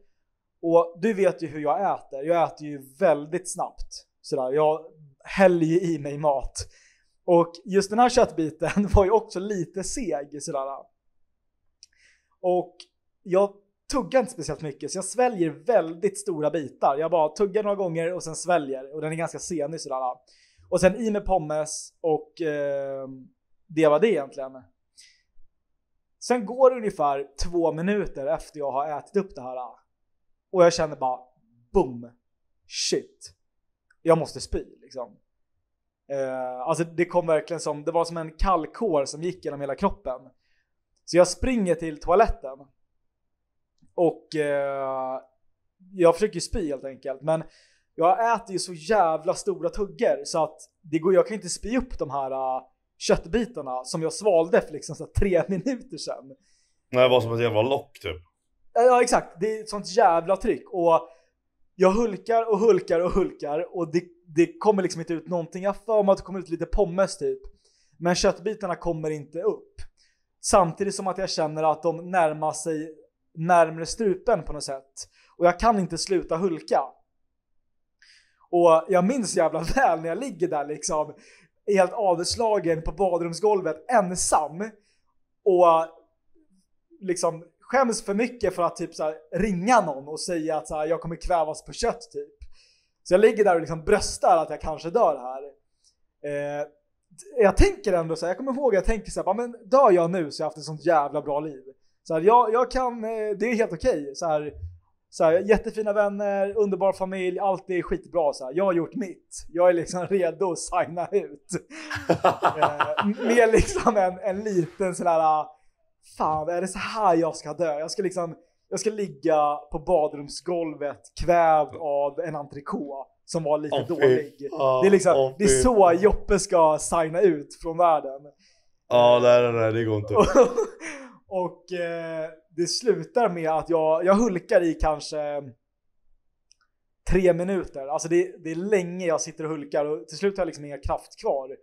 [SPEAKER 1] Och du vet ju hur jag äter, jag äter ju väldigt snabbt. Sådär, jag häller ju i mig mat. Och just den här köttbiten var ju också lite seg sådär. Och jag tuggar inte speciellt mycket så jag sväljer väldigt stora bitar. Jag bara tuggar några gånger och sen sväljer och den är ganska senig sådär. Och sen i med pommes och eh, det var det egentligen. Sen går det ungefär två minuter efter jag har ätit upp det här och jag känner bara boom, shit, jag måste spy liksom. Eh, alltså det kom verkligen som, det var som en kallkår som gick genom hela kroppen. Så jag springer till toaletten och eh, jag försöker ju spy helt enkelt. Men jag äter ju så jävla stora tuggar så att det går, jag kan inte spy upp de här uh, köttbitarna som jag svalde för liksom så tre minuter sedan. Nej, det var som ett jävla lock typ. Ja, exakt. Det är ett sånt jävla tryck. Och jag hulkar och hulkar och hulkar och det, det kommer liksom inte ut någonting. Jag har för att det kommer ut lite pommes typ. Men köttbitarna kommer inte upp. Samtidigt som att jag känner att de närmar sig närmre strupen på något sätt. Och jag kan inte sluta hulka. Och jag minns jävla väl när jag ligger där liksom helt avslagen på badrumsgolvet ensam och liksom skäms för mycket för att typ så ringa någon och säga att så här, jag kommer kvävas på kött typ. Så jag ligger där och liksom bröstar att jag kanske dör här. Eh, jag tänker ändå så här, jag kommer ihåg jag tänker så här, men dör jag nu så har jag haft ett sånt jävla bra liv. Så här, jag, jag kan, eh, det är helt okej. Okay. Så så jättefina vänner, underbar familj, allt är skitbra. Så här. Jag har gjort mitt. Jag är liksom redo att signa ut. eh, med liksom en, en liten sådär, ah, fan är det så här jag ska dö? Jag ska liksom, jag ska ligga på badrumsgolvet kvävd av en entrecôte som var lite oh, dålig. Oh, det, är liksom, oh, det är så Joppe ska signa ut från världen.
[SPEAKER 2] Ja, nej, nej, nej, det går inte.
[SPEAKER 1] Och eh, det slutar med att jag, jag hulkar i kanske tre minuter. Alltså det, det är länge jag sitter och hulkar och till slut har jag liksom inga kraft kvar.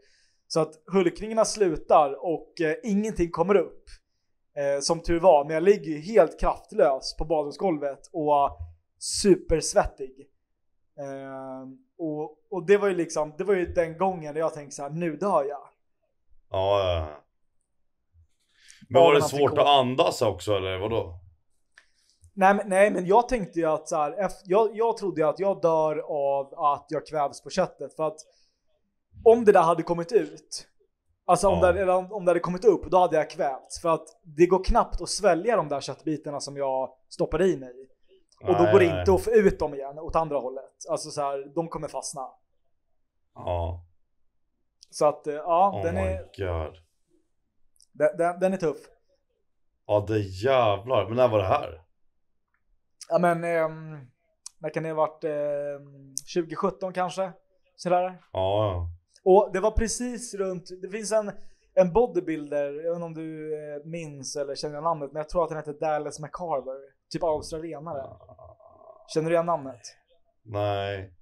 [SPEAKER 1] Så att hulkningarna slutar och eh, ingenting kommer upp. Eh, som tur var, men jag ligger ju helt kraftlös på badrumsgolvet och supersvettig. Eh, och, och det var ju liksom, det var ju den gången där jag tänkte så här, nu dör jag.
[SPEAKER 2] Ja, men var det svårt att andas också eller vadå?
[SPEAKER 1] Nej, men, nej, men jag tänkte ju att så här, jag, jag trodde ju att jag dör av att jag kvävs på köttet för att om det där hade kommit ut, alltså om, ja. det, eller om, det hade kommit upp, då hade jag kvävts för att det går knappt att svälja de där köttbitarna som jag stoppade i mig.
[SPEAKER 2] Och då går det inte att
[SPEAKER 1] få ut dem igen åt andra hållet. Alltså så här, de kommer fastna. Ja. Så att, eh, ja, oh den är... God. Den, den, den är tuff.
[SPEAKER 2] Ja, det jävlar. Men när var det här?
[SPEAKER 1] Ja, men eh, när kan det ha varit? Eh, 2017 kanske? Sådär. Ja. Och det var precis runt, det finns en, en bodybuilder, jag vet inte om du eh, minns eller känner igen namnet, men jag tror att den heter Dallas McCarver. Typ australienare. Ah. Känner du igen namnet? Nej.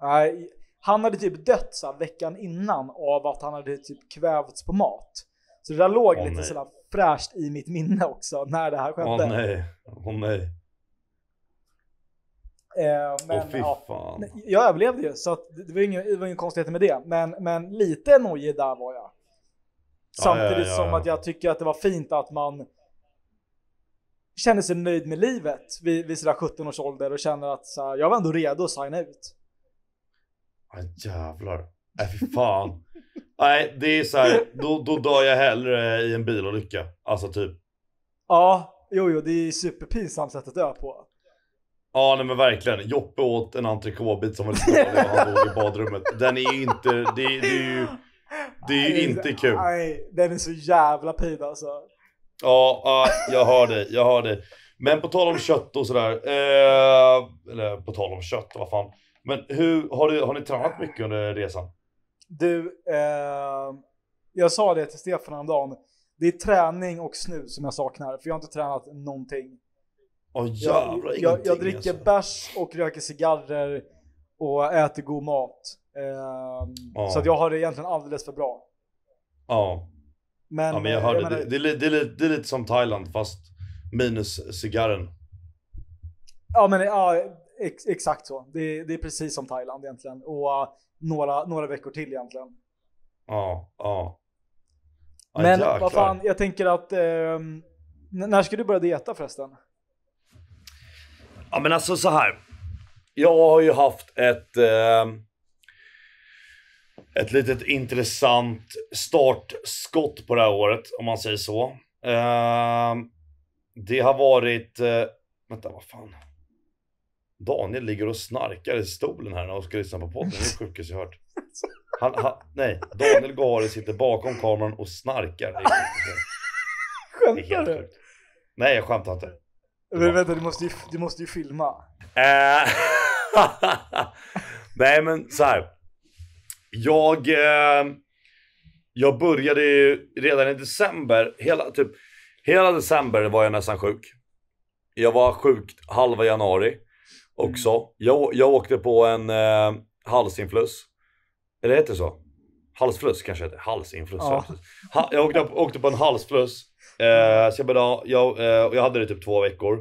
[SPEAKER 1] Nej. Han hade typ dött så veckan innan av att han hade typ kvävts på mat. Så det där låg oh, lite nej. sådär fräscht i mitt minne också när det här skedde. Åh oh, nej, åh oh, nej. Eh, men, fy ja, jag överlevde ju så att det var inga, det var inga konstigheter med det. Men, men lite nojig där var jag. Samtidigt ja, ja, som att jag tycker att det var fint att man känner sig nöjd med livet vid, vid sådär 17 års ålder och känner att så här, jag var ändå redo att signa ut.
[SPEAKER 2] Ja ah, jävlar. äh, fy fan. Nej, det är så här, då, då dör jag hellre i en bilolycka. Alltså typ.
[SPEAKER 1] Ja, jo, jo, det är superpinsamt sätt att dö på.
[SPEAKER 2] Ja, nej men verkligen. Joppe åt en entrecôte som var lite dålig och han dog i badrummet. Den är ju inte, det, det är ju, det är ju inte kul.
[SPEAKER 1] Nej, den är så jävla pin alltså.
[SPEAKER 2] Ja, ja, jag hör det, jag hör det. Men på tal om kött och sådär, eh, eller på tal om kött, vad fan. Men hur, har, du, har ni tränat mycket under resan?
[SPEAKER 1] Du, eh, jag sa det till Stefan häromdagen. Det är träning och snus som jag saknar, för jag har inte tränat någonting. Åh jävlar, jag, jag, jag dricker alltså. bärs och röker cigarrer och äter god mat. Eh, oh. Så att jag har det egentligen alldeles för bra.
[SPEAKER 2] Ja. Oh. Men, ja, men jag eh, hörde, jag menar, det, det, det, det, är, det är lite som Thailand fast minus cigarren.
[SPEAKER 1] Ja men ja, Ex, exakt så. Det, det, är precis som Thailand egentligen. Och uh, några, några veckor till egentligen.
[SPEAKER 2] Ja, ja. Men vad fan,
[SPEAKER 1] jag tänker att... Um, när ska du börja dieta förresten?
[SPEAKER 2] Ja men alltså så här. Jag har ju haft ett... Eh, ett litet intressant startskott på det här året, om man säger så. Eh, det har varit... Eh, vänta, vad fan. Daniel ligger och snarkar i stolen här när han ska lyssna på podden. Det är det sjukaste jag hört. Han, han, nej, Daniel Gare sitter bakom kameran och snarkar. Det är, det är helt Nej, jag skämtar inte.
[SPEAKER 1] Men vänta, du måste ju, du måste ju filma.
[SPEAKER 2] Eh, nej, men så här. Jag, eh, jag började ju redan i december. Hela, typ, hela december var jag nästan sjuk. Jag var sjuk halva januari också. Jag, jag åkte på en eh, halsinfluss. Eller heter det så? Halsfluss kanske det heter Halsinfluss. Ja. Ha, jag åkte, åkte, på en halsfluss. Eh, så jag, började, jag, eh, jag hade det typ två veckor.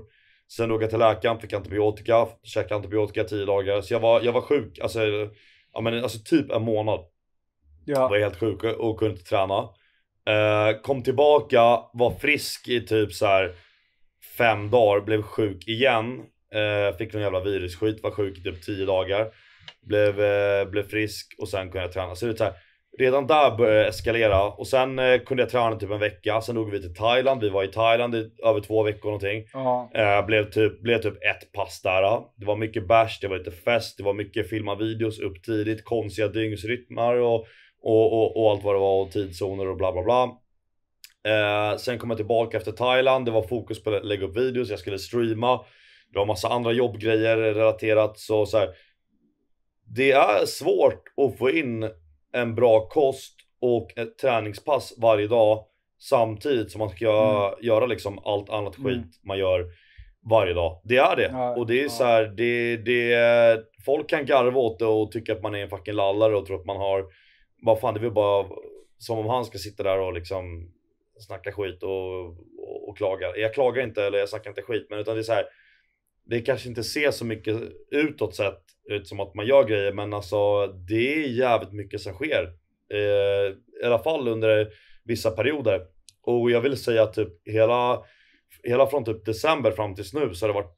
[SPEAKER 2] Sen åkte jag till läkaren, fick antibiotika, käkade antibiotika tio dagar. Så jag var, jag var sjuk, alltså, ja, men, alltså typ en månad. Ja. Var helt sjuk och, och kunde inte träna. Eh, kom tillbaka, var frisk i typ så här fem dagar, blev sjuk igen. Eh, fick någon jävla virusskit, var sjuk i typ 10 dagar. Blev, eh, blev frisk och sen kunde jag träna. Så det är så här, redan där började det eskalera och sen eh, kunde jag träna typ en vecka. Sen drog vi till Thailand. Vi var i Thailand i över två veckor någonting. Ja. Eh, blev, typ, blev typ ett pass där. Då. Det var mycket bärs, det var lite fest, det var mycket filma videos upp tidigt, konstiga dygnsrytmar och, och, och, och allt vad det var och tidszoner och bla bla bla. Eh, sen kom jag tillbaka efter Thailand. Det var fokus på att lägga upp videos. Jag skulle streama. Du har massa andra jobbgrejer relaterat så, så här, Det är svårt att få in en bra kost och ett träningspass varje dag samtidigt som man ska mm. göra liksom allt annat mm. skit mm. man gör varje dag. Det är det. Ja, och det är ja. så här, det, det, folk kan garva åt det och tycka att man är en fucking lallare och tro att man har, vad fan det är väl bara som om han ska sitta där och liksom snacka skit och, och, och klaga. Jag klagar inte eller jag snackar inte skit men utan det är så här, det kanske inte ser så mycket utåt sett ut som att man gör grejer, men alltså det är jävligt mycket som sker. Eh, I alla fall under vissa perioder. Och jag vill säga att typ hela, hela från typ december fram tills nu så har det varit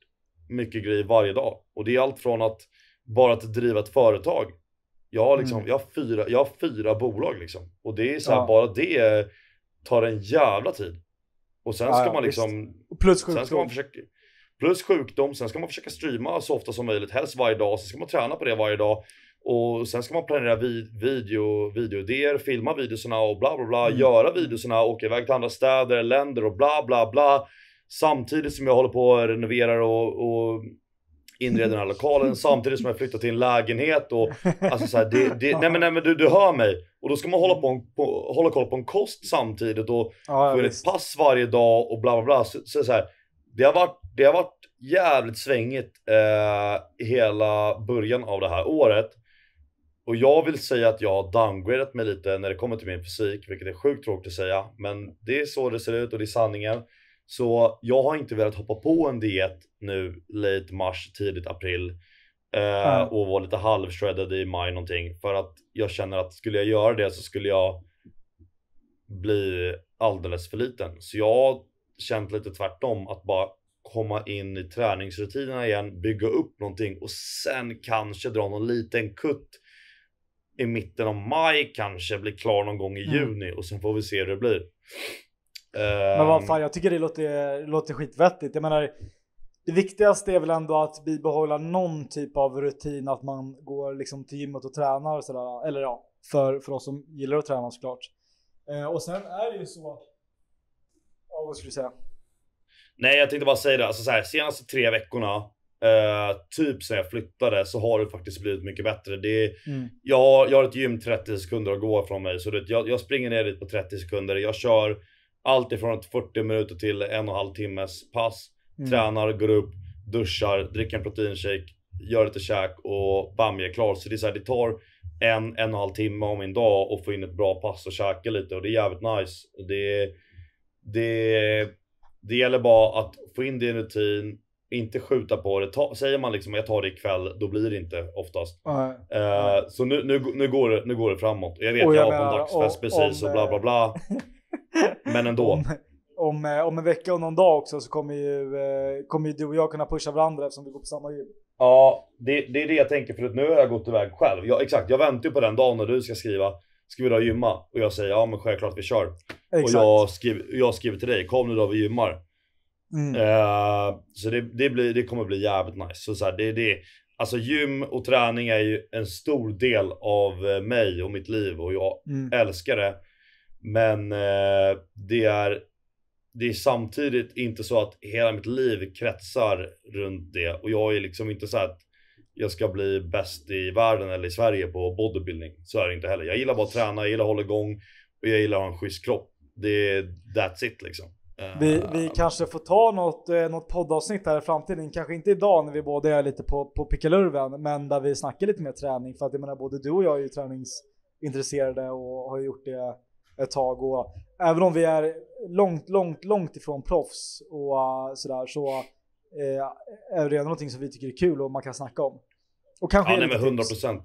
[SPEAKER 2] mycket grejer varje dag. Och det är allt från att bara att driva ett företag. Jag har, liksom, mm. jag har, fyra, jag har fyra bolag liksom. Och det är så här, ja. bara det tar en jävla tid. Och sen ja, ska man liksom...
[SPEAKER 1] Plus sjukdom. Sen ska man
[SPEAKER 2] försöka, Plus sjukdom, sen ska man försöka streama så ofta som möjligt, helst varje dag, sen ska man träna på det varje dag. Och sen ska man planera vid, video, videoidéer, filma videorna och bla bla bla, mm. göra videorna, åka iväg till andra städer, länder och bla bla bla. Samtidigt som jag håller på och renoverar och, och inreder den här lokalen, samtidigt som jag flyttar till en lägenhet och alltså så här, det, det, nej men, nej, men du, du hör mig. Och då ska man hålla, på en, på, hålla koll på en kost samtidigt och ja, få in ett pass varje dag och bla bla bla. Så, så, så här, det har varit det har varit jävligt svängigt eh, hela början av det här året. Och jag vill säga att jag har downgradat mig lite när det kommer till min fysik, vilket är sjukt tråkigt att säga. Men det är så det ser ut och det är sanningen. Så jag har inte velat hoppa på en diet nu late mars, tidigt april. Eh, Och vara lite halvshreddad i maj någonting. För att jag känner att skulle jag göra det så skulle jag bli alldeles för liten. Så jag har känt lite tvärtom att bara komma in i träningsrutinerna igen, bygga upp någonting och sen kanske dra någon liten kutt i mitten av maj kanske, bli klar någon gång i mm. juni och sen får vi se hur det blir. Men vad ehm. fan,
[SPEAKER 1] jag tycker det låter, låter skitvettigt. Jag menar, det viktigaste är väl ändå att bibehålla någon typ av rutin, att man går liksom till gymmet och tränar och sådär. Eller ja, för, för oss som gillar att träna såklart. Eh, och sen är det ju så. Ja, vad skulle du säga?
[SPEAKER 2] Nej, jag tänkte bara säga det. Alltså så här, senaste tre veckorna, eh, typ sen jag flyttade, så har det faktiskt blivit mycket bättre. Det mm. jag, jag har ett gym 30 sekunder att gå från mig, så det, jag, jag springer ner dit på 30 sekunder. Jag kör allt ifrån ett 40 minuter till en och en halv timmes pass. Mm. Tränar, går upp, duschar, dricker en proteinshake, gör lite käk och bam, jag är klar. Så det är så här, det tar en, en och en halv timme av min dag att få in ett bra pass och käka lite och det är jävligt nice. Det, det det gäller bara att få in det i en rutin, inte skjuta på det. Ta, säger man liksom jag tar det ikväll, då blir det inte oftast. Nej, eh, nej. Så nu, nu, nu, går det, nu går det framåt. Jag vet, och jag, jag var på en dagsfest om, precis om, och bla bla bla. Eh, men ändå. Om,
[SPEAKER 1] om, eh, om, en vecka och någon dag också så kommer ju, eh, kommer ju du och jag kunna pusha varandra eftersom vi går på samma gym.
[SPEAKER 2] Ja, det, det, är det jag tänker för att nu har jag gått iväg själv. Jag, exakt, jag väntar ju på den dagen när du ska skriva ska vi då gymma? Och jag säger ja men självklart vi kör. Exakt. Och jag skriver, jag skriver till dig, kom nu då vi gymmar. Mm. Uh, så det, det, blir, det kommer bli jävligt nice. Så, så här, det, det, alltså gym och träning är ju en stor del av eh, mig och mitt liv och jag mm. älskar det. Men uh, det, är, det är samtidigt inte så att hela mitt liv kretsar runt det och jag är liksom inte så att jag ska bli bäst i världen eller i Sverige på bodybuilding. Så är det inte heller. Jag gillar bara att träna, jag gillar att hålla igång och jag gillar att ha en schysst kropp. Det är that's it liksom.
[SPEAKER 1] Vi, eh, vi kanske får ta något, eh, något poddavsnitt här i framtiden, kanske inte idag när vi båda är lite på, på pickalurven, men där vi snackar lite mer träning. För att jag menar både du och jag är ju träningsintresserade och har gjort det ett tag. Och även om vi är långt, långt, långt ifrån proffs och eh, sådär så eh, är redan någonting som vi tycker är kul och man kan snacka om. Och kanske ja, nej, men 100 procent.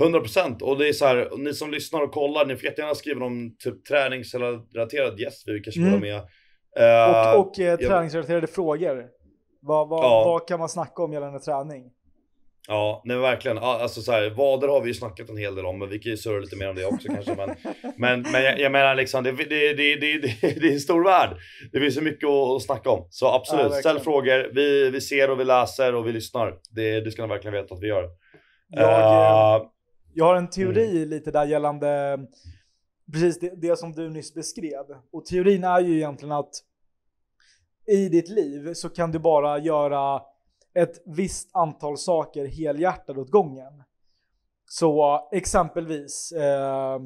[SPEAKER 2] 100 procent. Och det är så här, ni som lyssnar och kollar, ni får jättegärna skriva någon typ träningsrelaterad gäst yes, vi kanske vill ha mm. med. Mm. och, och eh, eh träningsrelaterade
[SPEAKER 1] jag... frågor. Vad, vad, ja. vad kan man snacka om gällande träning?
[SPEAKER 2] Ja, nej verkligen. Alltså så här, vader har vi ju snackat en hel del om, men vi kan ju surra lite mer om det också kanske. Men, men, men jag, jag menar liksom, det, det, det, det, det är en stor värld. Det finns så mycket att, snacka om. Så absolut, ja, ställ frågor. Vi, vi ser och vi läser och vi lyssnar. Det, det ska ni verkligen veta att vi gör. Jag, uh,
[SPEAKER 1] jag har en teori mm. lite där gällande precis det, det som du nyss beskrev. Och teorin är ju egentligen att i ditt liv så kan du bara göra ett visst antal saker helhjärtat åt gången. Så exempelvis, eh,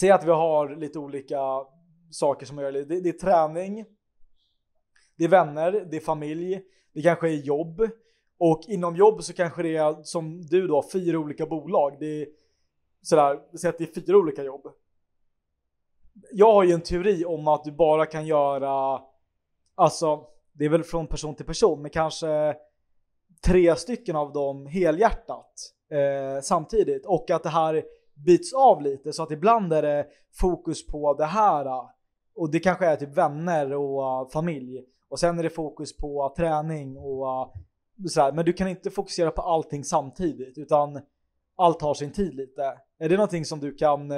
[SPEAKER 1] säg att vi har lite olika saker som gör det. Det är träning, det är vänner, det är familj, det kanske är jobb. Och inom jobb så kanske det är som du då, fyra olika bolag. Det är sådär, säg att det är fyra olika jobb. Jag har ju en teori om att du bara kan göra, alltså det är väl från person till person, men kanske tre stycken av dem helhjärtat eh, samtidigt och att det här byts av lite så att ibland är det fokus på det här och det kanske är typ vänner och uh, familj och sen är det fokus på uh, träning och uh, eh, sådär. Men du kan inte fokusera på allting samtidigt utan allt har sin tid lite. Är det någonting som du kan, eh,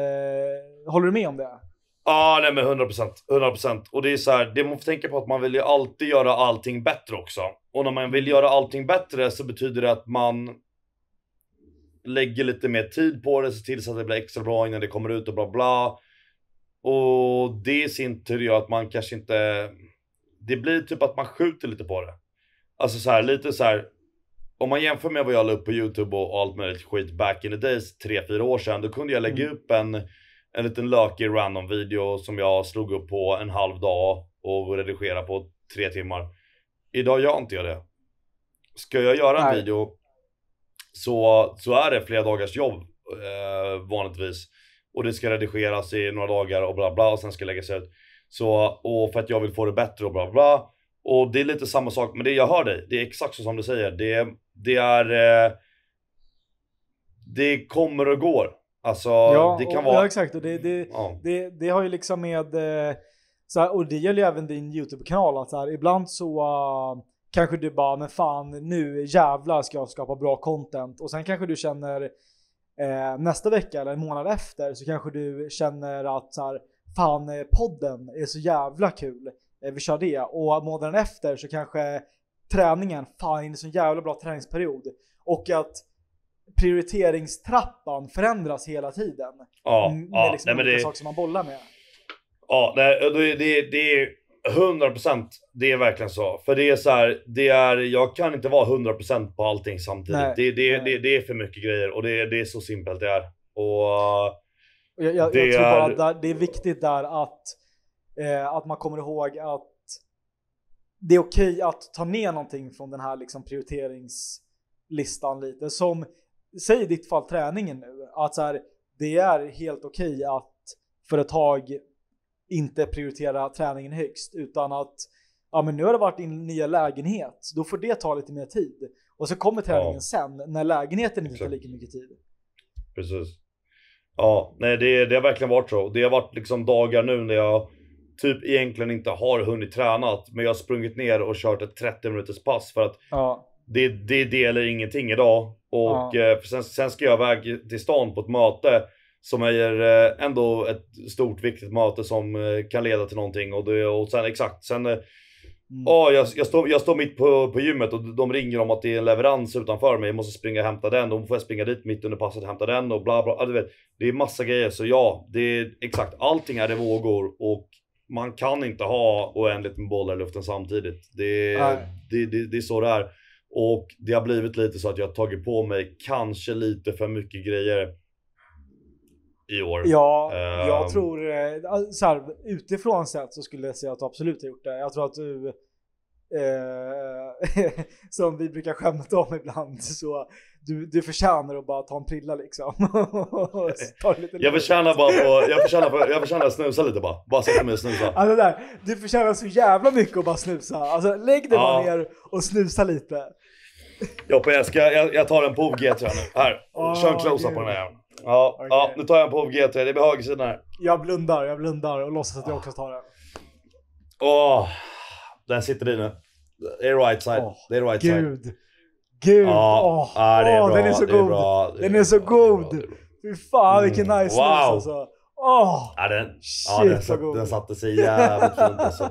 [SPEAKER 1] håller du med om det?
[SPEAKER 2] Ja, ah, nej men 100 procent. 100 Och det är så här, det man får tänka på att man vill ju alltid göra allting bättre också. Och när man vill göra allting bättre så betyder det att man lägger lite mer tid på det, ser till så att det blir extra bra innan det kommer ut och bla bla. Och det i sin tur gör att man kanske inte... Det blir typ att man skjuter lite på det. Alltså så här, lite så här, Om man jämför med vad jag la upp på YouTube och allt möjligt skit back in the days, 3-4 år sedan, då kunde jag lägga mm. upp en en liten lökig random video som jag slog upp på en halv dag och redigerade på tre timmar. Idag gör inte jag det. Ska jag göra en Nej. video så, så är det flera dagars jobb eh, vanligtvis. Och det ska redigeras i några dagar och bla bla och sen ska läggas ut. Så, och för att jag vill få det bättre och bla bla. Och det är lite samma sak, men det jag hör dig, det är exakt så som du säger. Det, det är... Eh, det kommer och går. Alltså, ja, det kan och, vara... Ja, exakt. Och det, det, ja.
[SPEAKER 1] det, det har ju liksom med... Eh, så här, och det gäller ju även din YouTube-kanal. Att så här, ibland så uh, kanske du bara, men fan nu jävlar ska jag skapa bra content. Och sen kanske du känner eh, nästa vecka eller en månad efter så kanske du känner att så här, fan eh, podden är så jävla kul. Eh, vi kör det. Och månaden efter så kanske träningen, fan det är en så jävla bra träningsperiod. Och att prioriteringstrappan förändras hela tiden.
[SPEAKER 2] Ja, mm, med ja, liksom nej, olika det, saker som man bollar med. Ja, nej, det, det, det är 100% det är verkligen så. För det är så här, det är, jag kan inte vara 100% på allting samtidigt. Nej, det, det, nej. det, det, är för mycket grejer och det, det är så simpelt det är. Och jag, jag, det jag tror bara är... att det
[SPEAKER 1] är viktigt där att, eh, att man kommer ihåg att det är okej att ta ner någonting från den här liksom prioriteringslistan lite. Som säg i ditt fall träningen nu, att så här, det är helt okej okay att företag inte prioriterar träningen högst utan att ja, men nu har det varit din nya lägenhet, då får det ta lite mer tid. Och så kommer träningen ja. sen när lägenheten inte tar lika mycket tid.
[SPEAKER 2] Precis. Ja, nej det, det har verkligen varit så. Det har varit liksom dagar nu när jag typ egentligen inte har hunnit träna, men jag har sprungit ner och kört ett 30 minuters pass för att ja det, det är det eller ingenting idag. Och ja. Eh, sen, sen, ska jag iväg till stan på ett möte som är eh, ändå ett stort viktigt möte som eh, kan leda till någonting. Och, det, och sen exakt, sen Mm. Oh, jag, jag, står, jag står mitt på, på gymmet och de ringer om att det är en leverans utanför mig. Jag måste springa och hämta den. Då får jag springa dit mitt under passet och hämta den och bla bla. Ah, du vet, det är massa grejer. Så ja, det är exakt. Allting är i vågor och man kan inte ha oändligt med bollar i luften samtidigt. Det, det, det, det, är så det är. Och det har blivit lite så att jag har tagit på mig kanske lite för mycket grejer i år. Ja, um, jag tror
[SPEAKER 1] eh, så här, utifrån sett så skulle jag säga att du absolut har gjort det. Jag tror att du eh, som vi brukar skämta om ibland. Så du, du förtjänar att bara ta en prilla liksom. jag,
[SPEAKER 2] förtjänar bara på, jag, förtjänar på, jag förtjänar att snusa lite bara. Bara sätta mig och snusa.
[SPEAKER 1] Alltså där, du förtjänar så jävla mycket att bara snusa. Alltså lägg dig ja. bara ner och snusa lite.
[SPEAKER 2] Joppe jag, ska, jag, jag tar en på OG tror jag nu. Här, oh, kör en close-up på den här. Ja, okay. ja, nu tar jag en på OG tror jag. Det blir högersidan här.
[SPEAKER 1] Jag blundar, jag blundar och låtsas att jag också tar den.
[SPEAKER 2] Åh, oh, där sitter i nu. Det är right side. Oh, det är right Gud.
[SPEAKER 1] side. Gud! Ja, oh, det är bra, den är så god! den är så god! Fy fan vilken mm. nice wow. alltså. Oh, ja, den, shit, ja, den, satt, den satte sig jävligt fint alltså.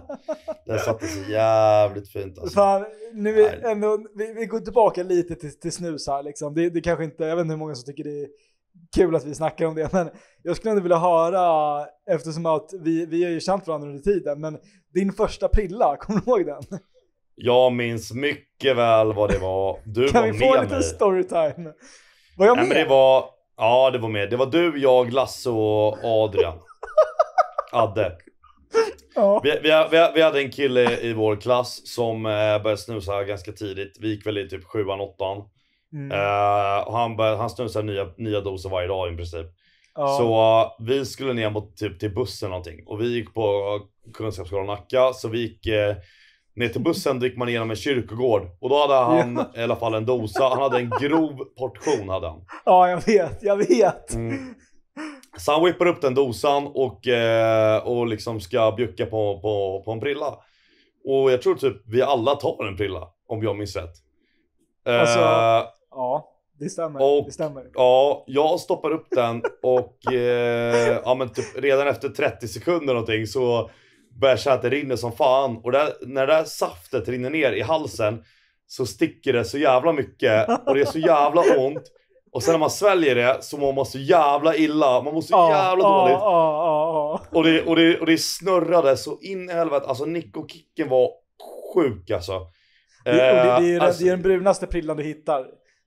[SPEAKER 1] Den satte sig jävligt fint alltså. Fan, nu är, ändå, vi, vi, går tillbaka lite till, till snus här liksom. Det, det kanske inte, jag vet inte hur många som tycker det är kul att vi snackar om det, men jag skulle ändå vilja höra, eftersom att vi, vi har ju känt varandra under tiden, men din första prilla, kommer du ihåg den?
[SPEAKER 2] Jag minns mycket väl vad det var. Du kan var med Kan vi få lite
[SPEAKER 1] storytime? Var jag Nej, Men det
[SPEAKER 2] var, Ja, det var med. Det var du, jag, Lasse och Adrian. Adde. Ja. Vi, vi, vi, vi hade en kille i vår klass som eh, började snusa ganska tidigt. Vi gick väl i typ sjuan, åttan. Mm. Eh, och han, började, han snusade nya, nya doser varje dag i princip. Ja. Så uh, vi skulle ner mot typ till bussen någonting och vi gick på Kunskapsskolan Nacka så vi gick eh, Ner till bussen gick man igenom en kyrkogård och då hade han ja. i alla fall en dosa. Han hade en grov portion hade han.
[SPEAKER 1] Ja, jag vet, jag vet. Mm.
[SPEAKER 2] Så han whippar upp den dosan och, eh, och liksom ska bjucka på, på, på en prilla. Och jag tror typ vi alla tar en prilla, om jag minns rätt. Alltså, eh,
[SPEAKER 1] ja. Det stämmer. Och, det stämmer.
[SPEAKER 2] Ja, jag stoppar upp den och eh, ja, men typ redan efter 30 sekunder någonting så börjar känna att det rinner som fan. Och där, när det där saftet rinner ner i halsen så sticker det så jävla mycket och det är så jävla ont. Och sen när man sväljer det så mår man så jävla illa, man mår så jävla oh, dåligt. Oh, oh, och, det, och, det, och det snurrade så in i helvete. Alltså Nick och Kicken var sjuk alltså. Det, eh, det, det, är, alltså, det är den
[SPEAKER 1] brunaste prillan du hittar.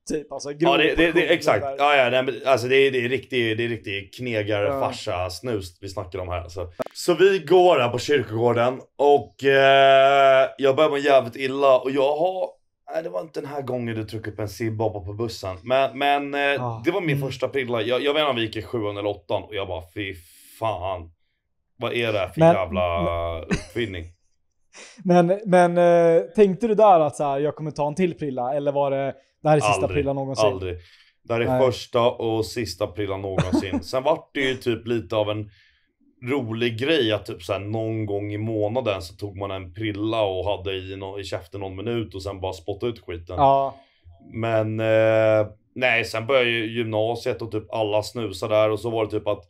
[SPEAKER 1] Typ alltså ja, det, det, det, exakt.
[SPEAKER 2] Ja, ja, nej, alltså det är, det är riktig, det är riktig knegarfarsa ja. snus vi snackar om här. Alltså. Så vi går här på kyrkogården och eh, jag börjar må jävligt illa och jag har Nej, det var inte den här gången du tryckte upp en sibbaba på bussen. Men, men eh, ah. det var min mm. första prilla. Jag, jag vet inte om vi gick i sjuan eller åttan och jag bara fy fan. Vad är det här för men, jävla men... uppfinning?
[SPEAKER 1] men, men eh, tänkte du där att så här, jag kommer ta en till prilla eller var det det här är sista prillan någonsin. Aldrig. Det här är Nej.
[SPEAKER 2] första och sista prillan någonsin. Sen vart det ju typ lite av en rolig grej att typ såhär någon gång i månaden så tog man en prilla och hade i, no i käften någon minut och sen bara spottade ut skiten. Ja. Men eh, nej, sen började ju gymnasiet och typ alla snusade där och så var det typ att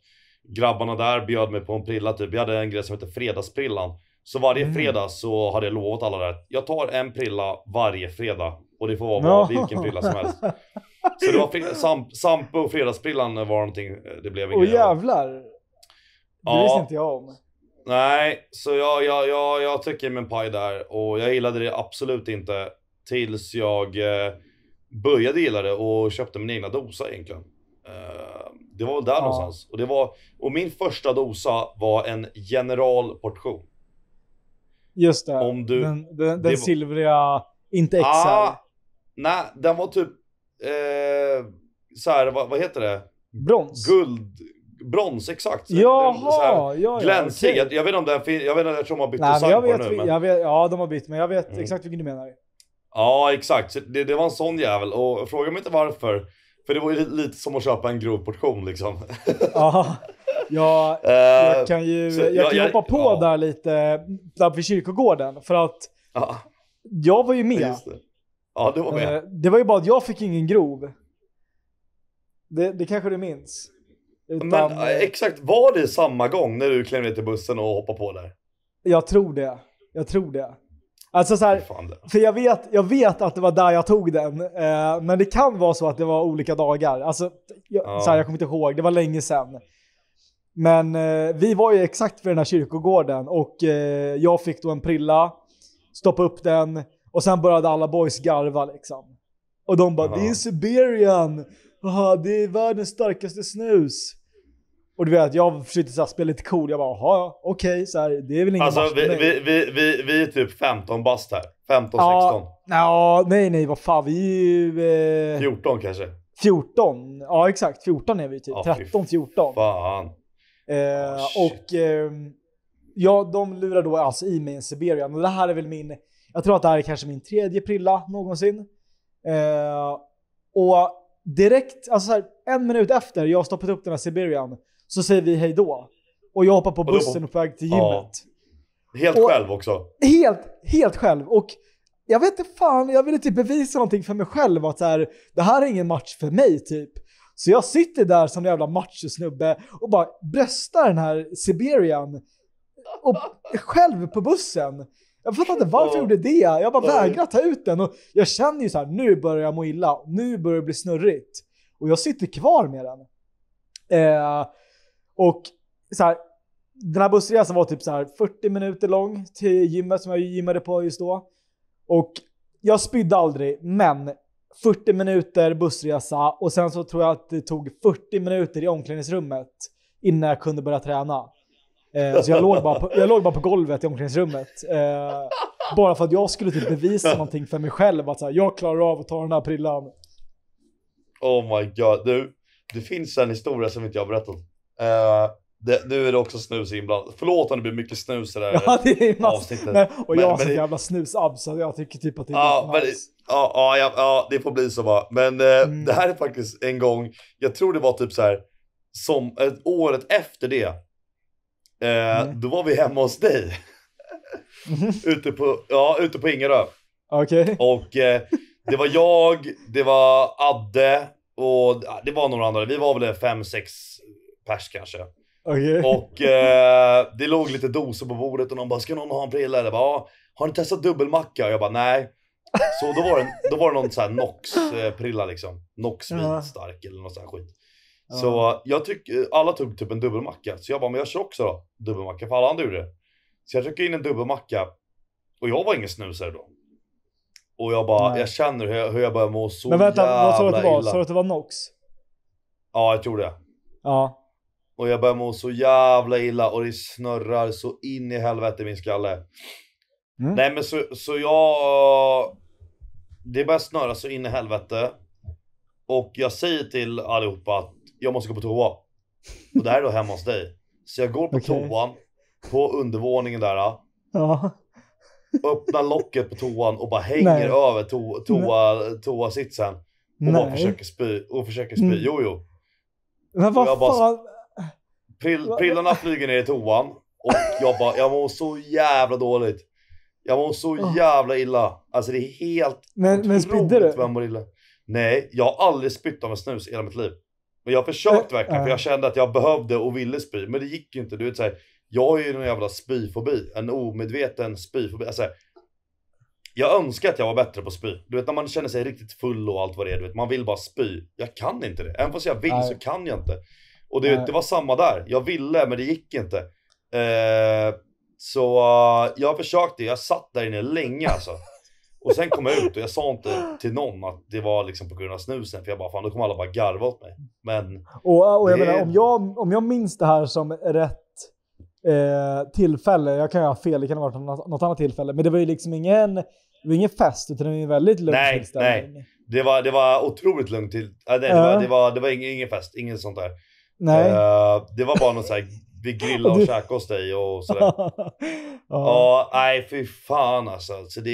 [SPEAKER 2] grabbarna där bjöd mig på en prilla typ. Jag hade en grej som hette fredagsprillan. Så varje mm. fredag så hade jag lovat alla där att jag tar en prilla varje fredag och det får vara vilken prilla som helst. Så det var Samp, Sampo och Fredagsprillan var någonting, eh, det blev en Åh
[SPEAKER 1] jävlar! Det ja. visste inte jag om.
[SPEAKER 2] Nej, så jag, jag, jag, jag tycker min paj där och jag gillade det absolut inte tills jag eh, började gilla det och köpte min egna dosa egentligen. Eh, det var väl där ja. någonstans. Och, det var, och min första dosa var en generalportion.
[SPEAKER 1] Just det, Om du, den, den, den det, silvriga, inte XR. Ah,
[SPEAKER 2] Nej, den var typ eh, så här, vad, vad heter det? Brons? Guld, brons, exakt. Jaha, så här, ja, Glänsig. okay. jag, jag, vet inte om den finns, jag vet inte eftersom de har bytt design på den nu. Men... Jag
[SPEAKER 1] vet, ja, de har bytt, men jag vet mm. exakt vilken du menar.
[SPEAKER 2] Ja, exakt. det, det var en sån jävel och fråga mig inte varför. För det var ju lite som att köpa en grov portion liksom.
[SPEAKER 1] Ja,
[SPEAKER 2] eh, jag kan ju uh, jag, kan jag, hoppa
[SPEAKER 1] på ja. där lite, där vid kyrkogården. För att ja. jag var ju med
[SPEAKER 2] Ja, du var med. Eh,
[SPEAKER 1] det var ju bara att jag fick ingen grov. Det, det kanske du minns? Utan, Men eh,
[SPEAKER 2] eh, exakt, var det samma gång när du klev ner till bussen och hoppade på där?
[SPEAKER 1] Jag tror det. Jag tror det. Alltså så här, för jag vet, jag vet att det var där jag tog den, eh, men det kan vara så att det var olika dagar. Alltså, jag, ja. så här, jag kommer inte ihåg, det var länge sedan. Men eh, vi var ju exakt vid den här kyrkogården och eh, jag fick då en prilla, stoppa upp den, och sen började alla boys garva liksom. Och de bara, det är Siberian, Aha, det är världens starkaste snus. Och du vet, jag försökte så här, spela lite cool. Jag bara, jaha, okej, okay, det är väl ingen Alltså vi, vi,
[SPEAKER 2] vi, vi, vi är typ 15 bast här. 15, ja, 16.
[SPEAKER 1] Ja, nej, nej, vad fan, vi är ju... Eh... 14 kanske? 14, ja exakt, 14 är vi typ. Ja, 13, 14. Fan. Eh, oh, och eh, ja, de lurar då alltså i mig en Siberian. Och det här är väl min jag tror att det här är kanske min tredje prilla någonsin. Eh, och direkt, alltså här, en minut efter jag har stoppat upp den här Siberian, så säger vi hej då. Och jag hoppar på bussen och på väg till gymmet.
[SPEAKER 2] Ja. Helt och, själv också?
[SPEAKER 1] Helt, helt själv. Och jag vet inte fan, jag ville typ bevisa någonting för mig själv att så här, det här är ingen match för mig typ. Så jag sitter där som en jävla machosnubbe och bara bröstar den här Siberian och själv på bussen. Jag fattar inte varför jag gjorde det. Jag bara vägrar ta ut den. Och jag känner ju så här, nu börjar jag må illa. Nu börjar det bli snurrigt. Och jag sitter kvar med den. Eh, och så här, den här bussresan var typ så här 40 minuter lång till gymmet som jag gymmade på just då. Och jag spydde aldrig, men 40 minuter bussresa och sen så tror jag att det tog 40 minuter i omklädningsrummet innan jag kunde börja träna. Eh, så jag låg, bara på, jag låg bara på golvet i omklädningsrummet. Eh, bara för att jag skulle typ bevisa någonting för mig själv. Att så här, jag klarar av att ta den här prillan.
[SPEAKER 2] Oh my god. Du, det finns en historia som inte jag har berättat. Eh, nu är det också snus inblandat. Förlåt om det blir mycket snus i det här ja, det är mass... avsnittet. Nej, och jag men, har sån det... jävla
[SPEAKER 1] snusabb så jag tycker typ att det är ja,
[SPEAKER 2] ja, ja, ja, det får bli så va. Men eh, mm. det här är faktiskt en gång, jag tror det var typ så här, som, eh, året efter det Eh, mm. då var vi hemma hos dig. Mm-hmm. ute, på, ja, ute på Ingerö. Okej. Okay. Och eh, det var jag, det var Adde och det var några andra. Vi var väl fem, sex pers kanske.
[SPEAKER 1] Okay. Och
[SPEAKER 2] eh, det låg lite dosor på bordet och någon bara “Ska någon ha en prilla?” eller bara “Har ni testat dubbelmacka?” och jag bara “Nej”. Så då var det, då var det någon sån här Nox-prilla eh, liksom. Nox stark eller något sån här skit. Ja. Så jag tycker, alla tog typ en dubbelmacka. Så jag bara, men jag kör också då, dubbelmacka, för alla andra gjorde det. Så jag trycker in en dubbelmacka. Och jag var ingen snusare då. Och jag bara, Nej. jag känner hur jag, hur jag börjar må så Men vänta, jävla vad sa du att det var? Sa du att det var Nox? Ja, jag tror det. Ja. Och jag börjar må så jävla illa och det snurrar så in i helvete i min skalle. Mm. Nej men så, så jag... Det börjar snurra så in i helvete. Och jag säger till allihopa att jag måste gå på toa. Och det här är då hemma hos dig. Så jag går på okay. toan, på undervåningen där. Ja. Öppnar locket på toan och bara hänger Nej. över to toa, toasitsen. Och
[SPEAKER 1] Nej. bara försöker
[SPEAKER 2] spy, och försöker spy. Mm. Jo, jo. Men vad bara, fan? Prill, prillarna flyger ner i toan och jag bara, jag mår så jävla dåligt. Jag mår så jävla illa. Alltså det är helt
[SPEAKER 1] men, otroligt men spydde du? mår illa.
[SPEAKER 2] Nej, jag har aldrig spytt av en snus i hela mitt liv. Men jag försökte eh, verkligen, för jag eh. kände att jag behövde och ville spy, men det gick ju inte. Du vet, så här, jag har ju någon jävla spyfobi, en omedveten spyfobi. Alltså, jag önskar att jag var bättre på spy. Du vet när man känner sig riktigt full och allt vad det är, du vet, man vill bara spy. Jag kan inte det. Även fast jag vill Nej. så kan jag inte. Och det, det, var samma där, jag ville men det gick inte. Eh, så jag försökte, jag satt där inne länge alltså. Och sen kom jag ut och jag sa inte till någon att det var liksom på grund av snusen, för jag bara fan då kommer alla bara garva åt mig. Men
[SPEAKER 1] och, och jag det... menar, om, jag, om jag minns det här som rätt eh, tillfälle, jag kan ju ha fel, det kan ha varit något, annat tillfälle, men det var ju liksom ingen, det var ingen fest utan det var en väldigt lugn nej, tillställning.
[SPEAKER 2] Nej, det var, det var otroligt lugnt till, äh, nej, det, uh. var, det, var, det var ingen, fest, inget sånt där. Nej. Uh, det var bara något så här vi grillar och käkar hos dig och sådär. ja, nej fy fan alltså. Så det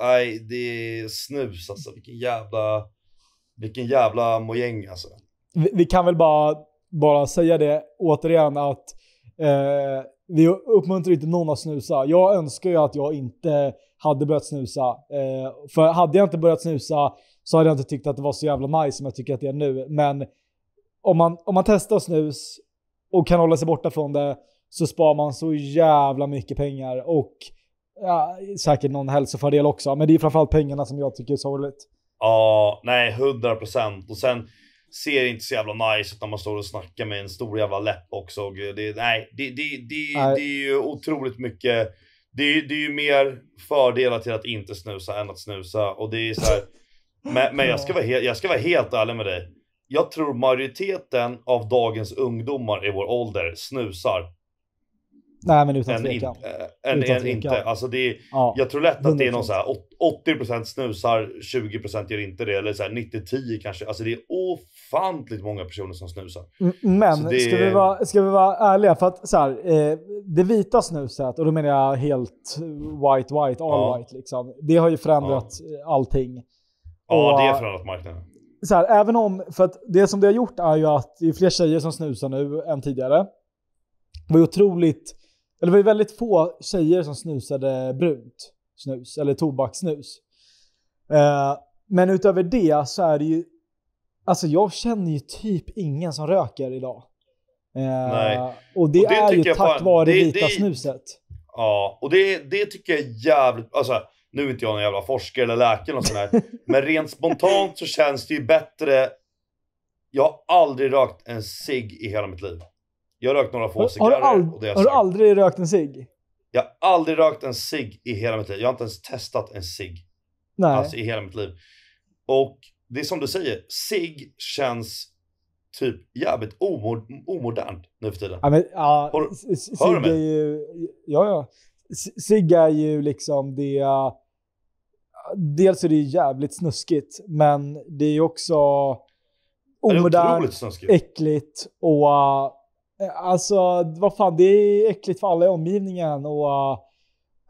[SPEAKER 2] är, det är snus alltså. Vilken jävla, vilken jävla mojäng alltså.
[SPEAKER 1] Vi, vi, kan väl bara, bara säga det återigen att eh, vi uppmuntrar inte någon att snusa. Jag önskar ju att jag inte hade börjat snusa. Eh, för hade jag inte börjat snusa så hade jag inte tyckt att det var så jävla nice som jag tycker att det är nu. Men om man, om man testar snus och kan hålla sig borta från det så sparar man så jävla mycket pengar och ja, säkert någon hälsofördel också. Men det är framförallt pengarna som jag tycker är sorgligt.
[SPEAKER 2] Ja, nej, 100 procent. Och sen ser det inte så jävla nice ut när man står och snackar med en stor jävla läpp också. Det, nej, det, det, det, nej. det är ju otroligt mycket. Det är, det är ju mer fördelar till att inte snusa än att snusa. Och det är så här, men, men jag, ska vara helt, jag ska vara helt ärlig med dig jag tror majoriteten av dagens ungdomar i vår ålder snusar.
[SPEAKER 1] Nej, men utan tvekan.
[SPEAKER 2] Än, eh, utan än inte. Alltså det är, ja, jag tror lätt att det är någon så här 80% snusar, 20% gör inte det, eller så 90-10 kanske. Alltså det är ofantligt många personer som snusar.
[SPEAKER 1] Mm, men det... ska, vi vara, ska vi vara ärliga, för att så här, eh, det vita snuset, och då menar jag helt white, white, all ja. white, liksom, det har ju förändrat ja. allting. Ja, och, det har förändrat marknaden så här, även om, för att det som det har gjort är ju att det är fler tjejer som snusar nu än tidigare. Det var ju otroligt, eller det var ju väldigt få tjejer som snusade brunt snus, eller tobakssnus. Eh, men utöver det så är det ju, alltså jag känner ju typ ingen som röker idag. Eh, och, det och det är ju tack fan, vare det, vita det, snuset.
[SPEAKER 2] Ja, och det, det tycker jag är jävligt, alltså nu är inte jag någon jävla forskare eller läkare och sånt där, men rent spontant så känns det ju bättre. Jag har aldrig rökt en cigg i hela mitt liv. Jag har rökt några få cigarrer. Har du, och det har, du
[SPEAKER 1] aldrig rökt en cigg?
[SPEAKER 2] Jag har aldrig rökt en cigg i hela mitt liv. Jag har inte ens testat en cigg. Nej. Alltså i hela mitt liv. Och det är som du säger, cigg känns typ jävligt
[SPEAKER 1] omod omodernt
[SPEAKER 2] nu för tiden. Ja, men,
[SPEAKER 1] ja, Hör, hör du mig? Ju, ja, ja. Cigg är ju liksom det dels är det jävligt snuskigt, men det är också omodernt, äckligt och uh, alltså vad fan, det är äckligt för alla i omgivningen och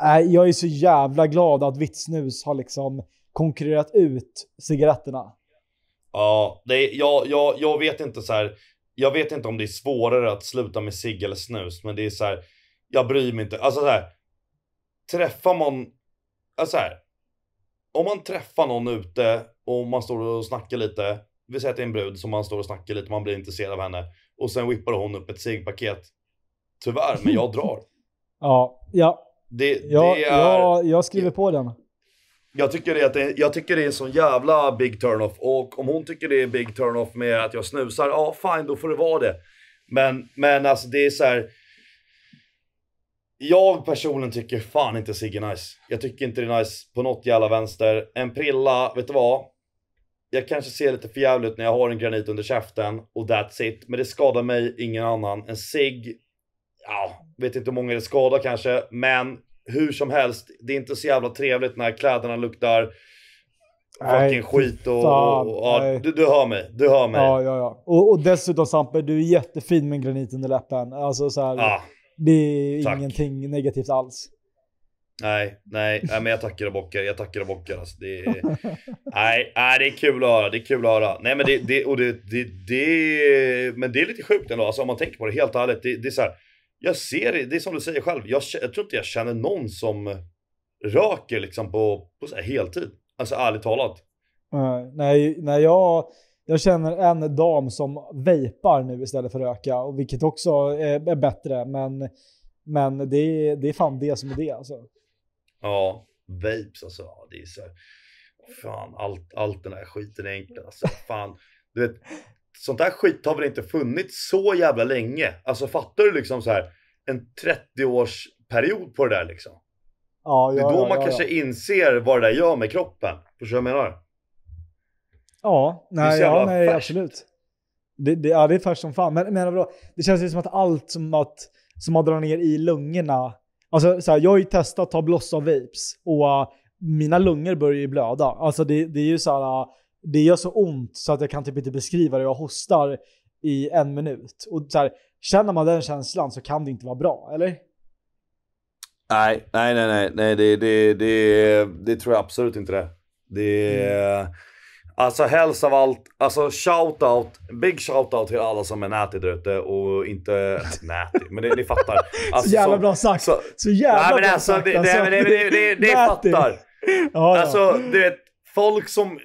[SPEAKER 1] uh, jag är så jävla glad att vitt snus har liksom konkurrerat ut cigaretterna.
[SPEAKER 2] Ja, det är, jag, jag, jag vet inte så här, jag vet inte om det är svårare att sluta med cigg eller snus, men det är så här, jag bryr mig inte. Alltså så här, träffar man, alltså så här, om man träffar någon ute och man står och snackar lite. Vi säger att det är en brud som man står och snackar lite, man blir intresserad av henne. Och sen whippar hon upp ett ciggpaket. Tyvärr, men jag drar.
[SPEAKER 1] ja, ja.
[SPEAKER 2] Det, ja, det är, ja,
[SPEAKER 1] jag skriver på den.
[SPEAKER 2] Jag tycker, det, jag tycker det är sån jävla big turn-off. Och om hon tycker det är big turn-off med att jag snusar, ja fine, då får det vara det. Men, men alltså det är så här, jag personligen tycker fan inte Sigge nice. Jag tycker inte det är nice på något jävla vänster. En prilla, vet du vad? Jag kanske ser lite förjävligt ut när jag har en granit under käften och that's it. Men det skadar mig, ingen annan. En sig, ja, vet inte hur många det skadar kanske, men hur som helst, det är inte så jävla trevligt när kläderna luktar
[SPEAKER 1] fucking skit och, och, och ja, du,
[SPEAKER 2] du hör mig. Du hör mig. Ja, ja, ja.
[SPEAKER 1] Och, och dessutom Sampe, du är jättefin med granit under läppen. Alltså så här, ja. Det är Tack. ingenting negativt alls.
[SPEAKER 2] Nej, nej, nej, men jag tackar och bockar. Jag tackar och bockar. Alltså, det, nej, nej, det är kul att höra. Det är kul att höra. Nej, men det, det, och det, det, det, men det är lite sjukt ändå, alltså, om man tänker på det helt ärligt. Det, det är så här, jag ser det, det är som du säger själv. Jag, jag tror inte jag känner någon som röker liksom på, på så här heltid. Alltså ärligt talat.
[SPEAKER 1] Uh, nej, när jag jag känner en dam som vejpar nu istället för att röka, vilket också är bättre, men, men det, är, det är fan det som är det alltså.
[SPEAKER 2] Ja, vapes alltså. Det är så här, fan, allt, allt den här skiten är enkelt. Alltså, fan, du vet, sånt där skit har väl inte funnits så jävla länge? Alltså fattar du liksom så här en 30-årsperiod på det där liksom?
[SPEAKER 1] Ja, ja, det är då ja, man kanske
[SPEAKER 2] inser vad det där gör med kroppen. Förstår du vad jag menar?
[SPEAKER 1] Ja, nej, ja, nej absolut. Det, det, ja, det är färskt som fan. Men, men det känns ju som att allt som, att, som man drar ner i lungorna. Alltså, så här, jag har ju testat att ta bloss av vapes och uh, mina lungor börjar ju blöda. Alltså det, det är ju så här, uh, det gör så ont så att jag kan typ inte beskriva det. Jag hostar i en minut. Och så här, känner man den känslan så kan det inte vara bra, eller?
[SPEAKER 2] Nej, nej, nej, nej, nej det, det, det, det tror jag absolut inte det. Det, mm. Alltså helst av allt, alltså shoutout, big shoutout till alla som är nätig ute och inte näti, men det, ni fattar. Alltså, så jävla
[SPEAKER 1] bra sagt. Så, så jävla nej, men bra alltså, sagt. Det, alltså. Det, det, det, det, fattar. Ja, alltså du
[SPEAKER 2] vet, folk som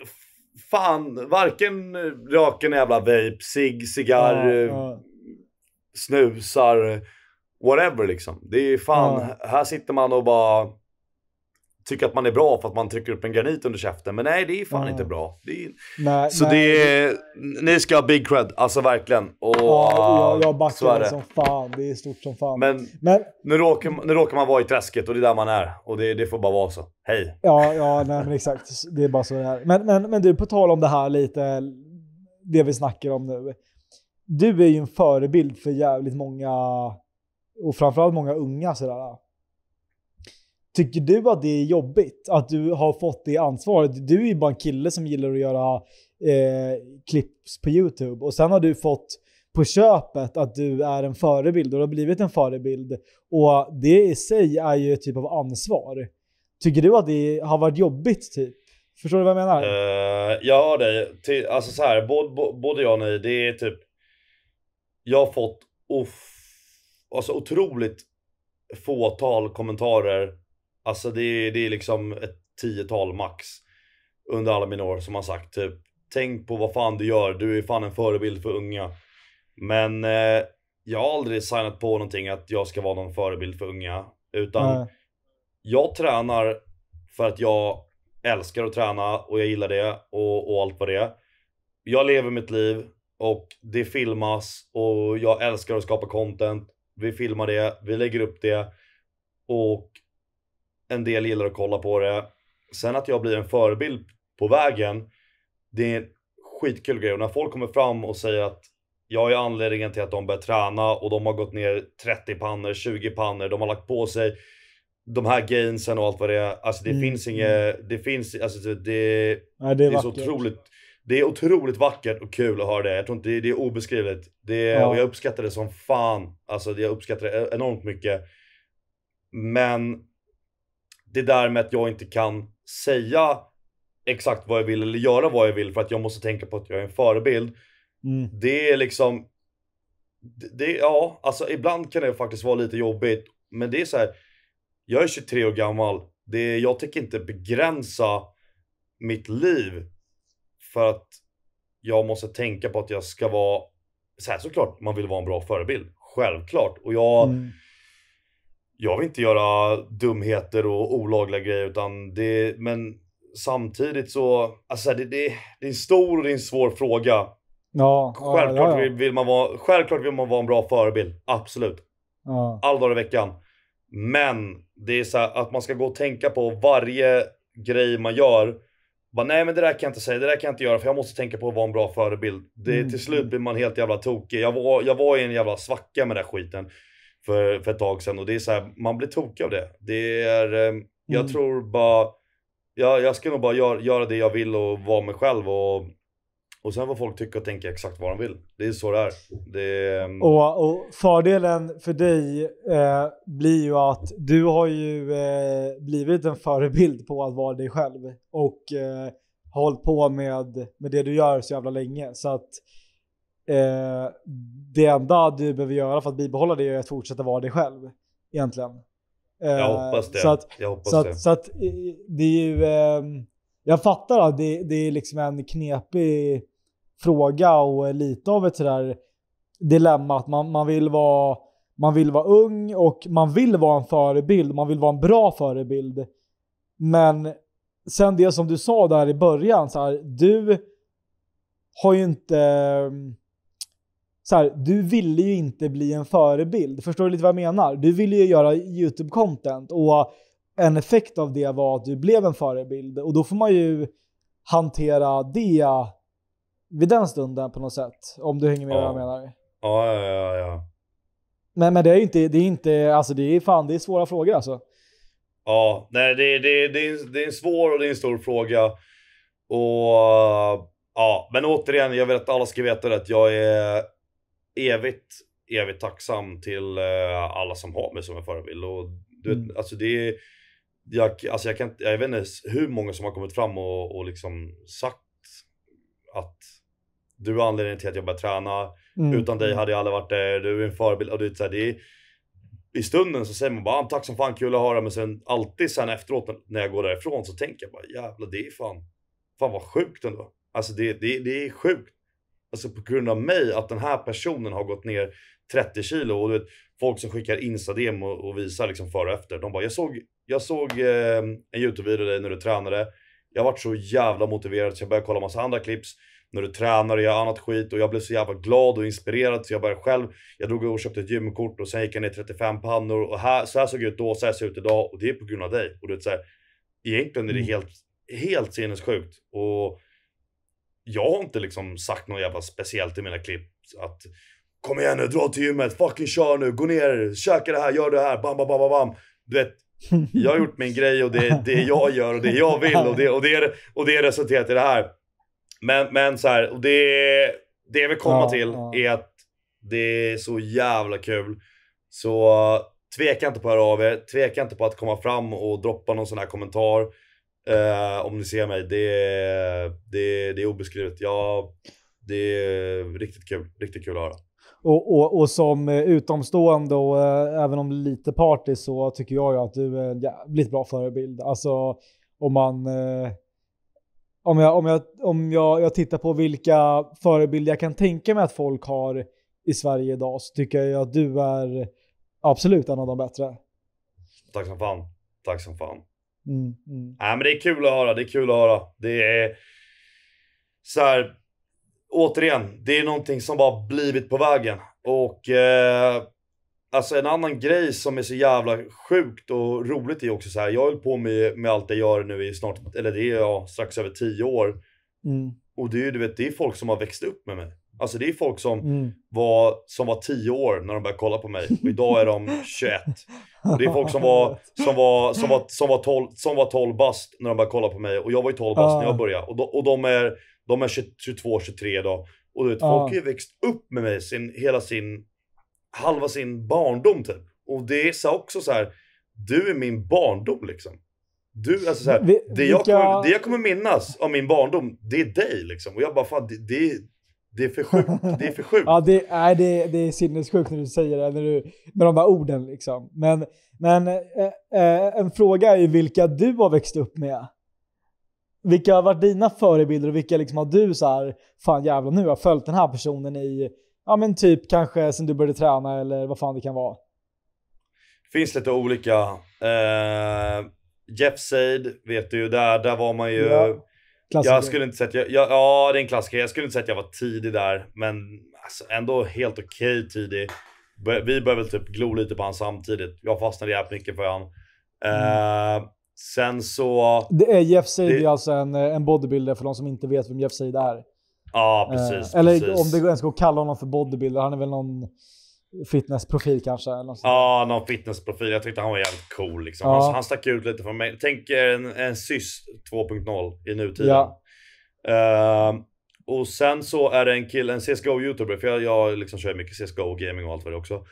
[SPEAKER 2] fan varken röker en jävla vape, cigg, cigarr, eh, ja, snusar, whatever liksom. Det är fan, här sitter man och bara Tycka att man är bra för att man trycker upp en granit under käften. Men nej, det är fan mm. inte bra. Är... Nej, så nej. det är... Ni ska ha big cred, alltså verkligen. Och, ja, jag, jag backar det som
[SPEAKER 1] fan. Det är stort som fan. Men, men...
[SPEAKER 2] Nu, råkar, nu råkar man vara i träsket och det är där man är. Och det, det får bara vara så. Hej!
[SPEAKER 1] Ja, ja nej, men exakt. Det är bara så det är. Men, men, men du, på tal om det här lite, det vi snackar om nu. Du är ju en förebild för jävligt många, och framförallt många unga sådär. Tycker du att det är jobbigt att du har fått det ansvaret? Du är ju bara en kille som gillar att göra eh, klipps på YouTube och sen har du fått på köpet att du är en förebild och du har blivit en förebild och det i sig är ju ett typ av ansvar. Tycker du att det har varit jobbigt typ? Förstår du vad jag menar?
[SPEAKER 2] Uh, ja, det, till, alltså så här, både, både jag och nej. det är typ... Jag har fått off, alltså otroligt fåtal kommentarer Alltså det är, det är liksom ett tiotal max under alla mina år som har sagt typ Tänk på vad fan du gör, du är fan en förebild för unga. Men eh, jag har aldrig signat på någonting att jag ska vara någon förebild för unga. Utan Nej. jag tränar för att jag älskar att träna och jag gillar det och, och allt vad det är. Jag lever mitt liv och det filmas och jag älskar att skapa content. Vi filmar det, vi lägger upp det och en del gillar att kolla på det. Sen att jag blir en förebild på vägen, det är en skitkul grej. Och när folk kommer fram och säger att jag är anledningen till att de börjar träna och de har gått ner 30 pannor, 20 pannor, de har lagt på sig de här gainsen och allt vad det är. Alltså det mm. finns mm. inget, det finns, alltså det, Nej, det är, det är så otroligt. Det är otroligt vackert och kul att höra det. Jag tror inte, det, det är obeskrivligt. Det, är, ja. Och jag uppskattar det som fan. Alltså jag uppskattar det e-, enormt mycket. Men det där med att jag inte kan säga exakt vad jag vill eller göra vad jag vill för att jag måste tänka på att jag är en förebild. Mm. Det är liksom, det, det, ja, alltså ibland kan det faktiskt vara lite jobbigt. Men det är så här, jag är 23 år gammal. Det, jag tänker inte begränsa mitt liv för att jag måste tänka på att jag ska vara, så här, såklart man vill vara en bra förebild, självklart. Och jag, mm jag vill inte göra dumheter och olagliga grejer utan det, men samtidigt så, alltså det, det, det är en stor och det är en svår fråga.
[SPEAKER 1] Ja, självklart, ja,
[SPEAKER 2] ja. Vill, man vara, självklart vill man vara en bra förebild, absolut. Ja. All dag i veckan. Men det är så här, att man ska gå och tänka på varje grej man gör. Bara, nej men det där kan jag inte säga, det där kan jag inte göra för jag måste tänka på att vara en bra förebild. Det, mm. Till slut blir man helt jävla tokig. Jag var, jag var i en jävla svacka med den där skiten för, för ett tag sedan och det är så här, man blir tokig av det. Det är, eh, jag mm. tror bara, jag, jag ska nog bara gör, göra det jag vill och vara mig själv och, och sen vad folk tycker och tänker exakt vad de vill. Det är så det är. Det, mm. och,
[SPEAKER 1] och, fördelen för dig eh, blir ju att du har ju eh, blivit en förebild på att vara dig själv och eh, hållit på med, med det du gör så jävla länge. Så att Eh, det enda du behöver göra för att bibehålla det är att fortsätta vara dig själv egentligen. Eh, jag hoppas det. Så att, jag hoppas så att, det. Så att, eh, det är ju, eh, jag fattar att det, det, är liksom en knepig fråga och lite av ett sådär dilemma att man, man, vill vara, man vill vara ung och man vill vara en förebild, man vill vara en bra förebild. Men sen det som du sa där i början, så här, du har ju inte så här, du ville ju inte bli en förebild. Förstår du lite vad jag menar? Du ville ju göra YouTube-content och en effekt av det var att du blev en förebild och då får man ju hantera det vid den stunden på något sätt. Om du hänger med ja. vad jag menar. Ja, ja, ja. ja. Men, men det är ju inte, det är inte, alltså det är fan, det är svåra frågor alltså.
[SPEAKER 2] Ja, nej det, det, det, är, det är en svår och det är en stor fråga. Och ja, men återigen, jag vill att alla ska veta att jag är evigt, evigt tacksam till eh, alla som har mig som en förebild. Och du vet, mm. alltså det är, jag, alltså jag, kan, jag vet inte hur många som har kommit fram och, och liksom sagt att du är anledningen till att jag började träna. Mm. Utan dig mm. hade jag aldrig varit där. Du är en förebild. Och du vet, så här, det är, I stunden så säger man bara ah, tack som fan, kul att höra. Men sen alltid sen efteråt när jag går därifrån så tänker jag bara jävlar det är fan, fan vad sjukt ändå. Alltså det, det, det är sjukt alltså på grund av mig att den här personen har gått ner 30 kilo. Och du vet, folk som skickar Insta-DM och, visar liksom före och efter. De bara, jag såg, jag såg eh, en YouTube-video dig när du tränade. Jag vart så jävla motiverad så jag började kolla massa andra klipps När du tränar och gör annat skit och jag blev så jävla glad och inspirerad så jag började själv. Jag drog och köpte ett gymkort och sen gick jag ner 35 pannor och här, så här såg jag ut då, så här ser jag ut idag och det är på grund av dig. Och du vet så här, egentligen är det mm. helt, helt sinnessjukt. Och jag har inte liksom sagt något jävla speciellt i mina klipp att kom igen nu, dra till gymmet, fucking kör nu, gå ner, käka det här, gör det här, bam, bam, bam, bam. Du vet, jag har gjort min grej och det, är det jag gör och det jag vill och det, och det, och det är resulterat i det här. Men, men så här, och det, det jag vill komma ja, till ja. är att det är så jävla kul. Så tveka inte på att höra av er, tveka inte på att komma fram och droppa någon sån här kommentar. Uh, om ni ser mig, det, det, det är obeskrivet. Ja, det är riktigt kul, riktigt kul att höra.
[SPEAKER 1] Och, och, och som eh, utomstående och uh, även om lite party så tycker jag ju att du är en jävligt bra förebild. Alltså om man... Uh, om jag, om, jag, om jag, jag tittar på vilka förebilder jag kan tänka mig att folk har i Sverige idag så tycker jag att du är absolut en av de bättre.
[SPEAKER 2] Tack som fan. Tack som fan.
[SPEAKER 1] Mm, mm.
[SPEAKER 2] Ja, men det är kul att höra. Det är kul att höra. Det är så här, återigen, det är någonting som bara blivit på vägen. Och eh, alltså en annan grej som är så jävla sjukt och roligt är också så här. Jag höll på med, med allt jag gör nu i snart, eller det är jag, strax över tio år. Mm. Och det är ju, du vet, det är folk som har växt upp med mig. Alltså det är folk som, mm. var, som var 10 år när de började kolla på mig och idag är de 21. Och det är folk som var, som var, som var, som var, 12, som var 12 bast när de började kolla på mig och jag var ju 12 bast när jag började. Och, de, och de är, de är 22, 23 idag. Och du vet, ah. folk har ju växt upp med mig sin, hela sin, halva sin barndom typ. Och det är så också så här, du är min barndom liksom. Du, alltså så här, det, jag kommer, det jag kommer minnas av min barndom, det är dig liksom. Och jag bara, fan det, det det är för sjukt. Det är för
[SPEAKER 1] sjukt. ja, det är, det, det är sinnessjukt när du säger det, när du, med de där orden. Liksom. Men, men eh, eh, en fråga är ju vilka du har växt upp med. Vilka har varit dina förebilder och vilka liksom har du så här, fan jävlar nu har följt den här personen i, ja men typ kanske sen du började träna eller vad fan det kan vara.
[SPEAKER 2] Det finns lite olika. Eh, Jeff Said vet du ju där, där var man ju ja. Klassiker. Jag skulle inte säga att jag, jag, ja det är en klassiker. Jag skulle inte säga att jag var tidig där, men alltså, ändå helt okej okay tidig. Vi började väl typ glo lite på honom samtidigt. Jag fastnade jävligt mycket för honom. Eh, mm. Uh, sen så... Det är Jeff Said det... är
[SPEAKER 1] alltså en, en bodybuilder för de som inte vet vem Jeff Said är. Ja, precis. Uh, eller om det ens går att kalla honom för bodybuilder. Han är väl någon Fitnessprofil kanske? Eller något
[SPEAKER 2] ja, någon fitnessprofil. Jag tyckte han var jävligt cool. Liksom. Ja. Han, han stack ut lite från mig. Tänk en, en SYS 2.0 i nutiden. Ja. Uh, och sen så är det en kille, en CSGO-youtuber, för jag, jag liksom kör mycket CSGO och gaming och allt vad det också.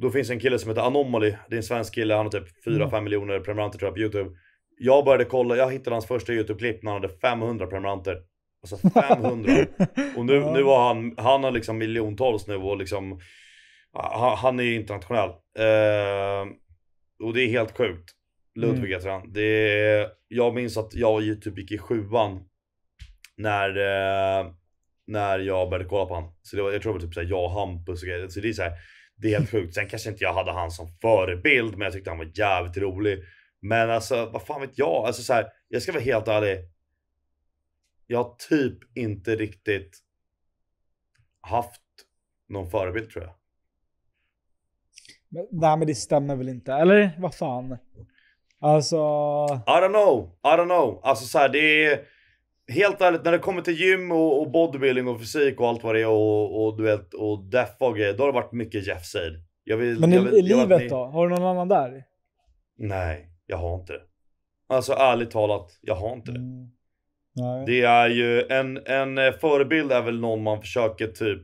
[SPEAKER 2] Då finns en kille som heter Anomaly. Det är en svensk kille, han har typ 4-5 mm. miljoner prenumeranter tror jag på YouTube. Jag började kolla, jag hittade hans första YouTube-klipp när han hade 500 prenumeranter. Alltså 500. och nu, nu har han, han har liksom miljontals nu och liksom han är ju internationell. Eh, och det är helt sjukt. Ludvig mm. heter han. Det är, jag minns att jag och Youtube typ gick i sjuan när, eh, när jag började kolla på honom. Så det var, jag tror det var typ såhär, jag och Hampus och grejer. Så det är såhär, det är helt sjukt. Sen kanske inte jag hade han som förebild, men jag tyckte han var jävligt rolig. Men alltså, vad fan vet jag? Alltså så jag ska vara helt ärlig. Jag har typ inte riktigt haft någon förebild tror jag.
[SPEAKER 1] Men, nej men det stämmer väl inte? Eller vad fan? Alltså...
[SPEAKER 2] I don't know. I don't know. Alltså så här, det är... Helt ärligt, när det kommer till gym och, och bodybuilding och fysik och allt vad det är och, och du vet, och deff och grejer, då har det varit mycket Jeff Seid. Jag vill, men i, jag vill, i livet ni... då?
[SPEAKER 1] Har du någon annan där?
[SPEAKER 2] Nej, jag har inte det. Alltså ärligt talat, jag har inte det. Mm. Det är ju, en, en eh, förebild är väl någon man försöker typ,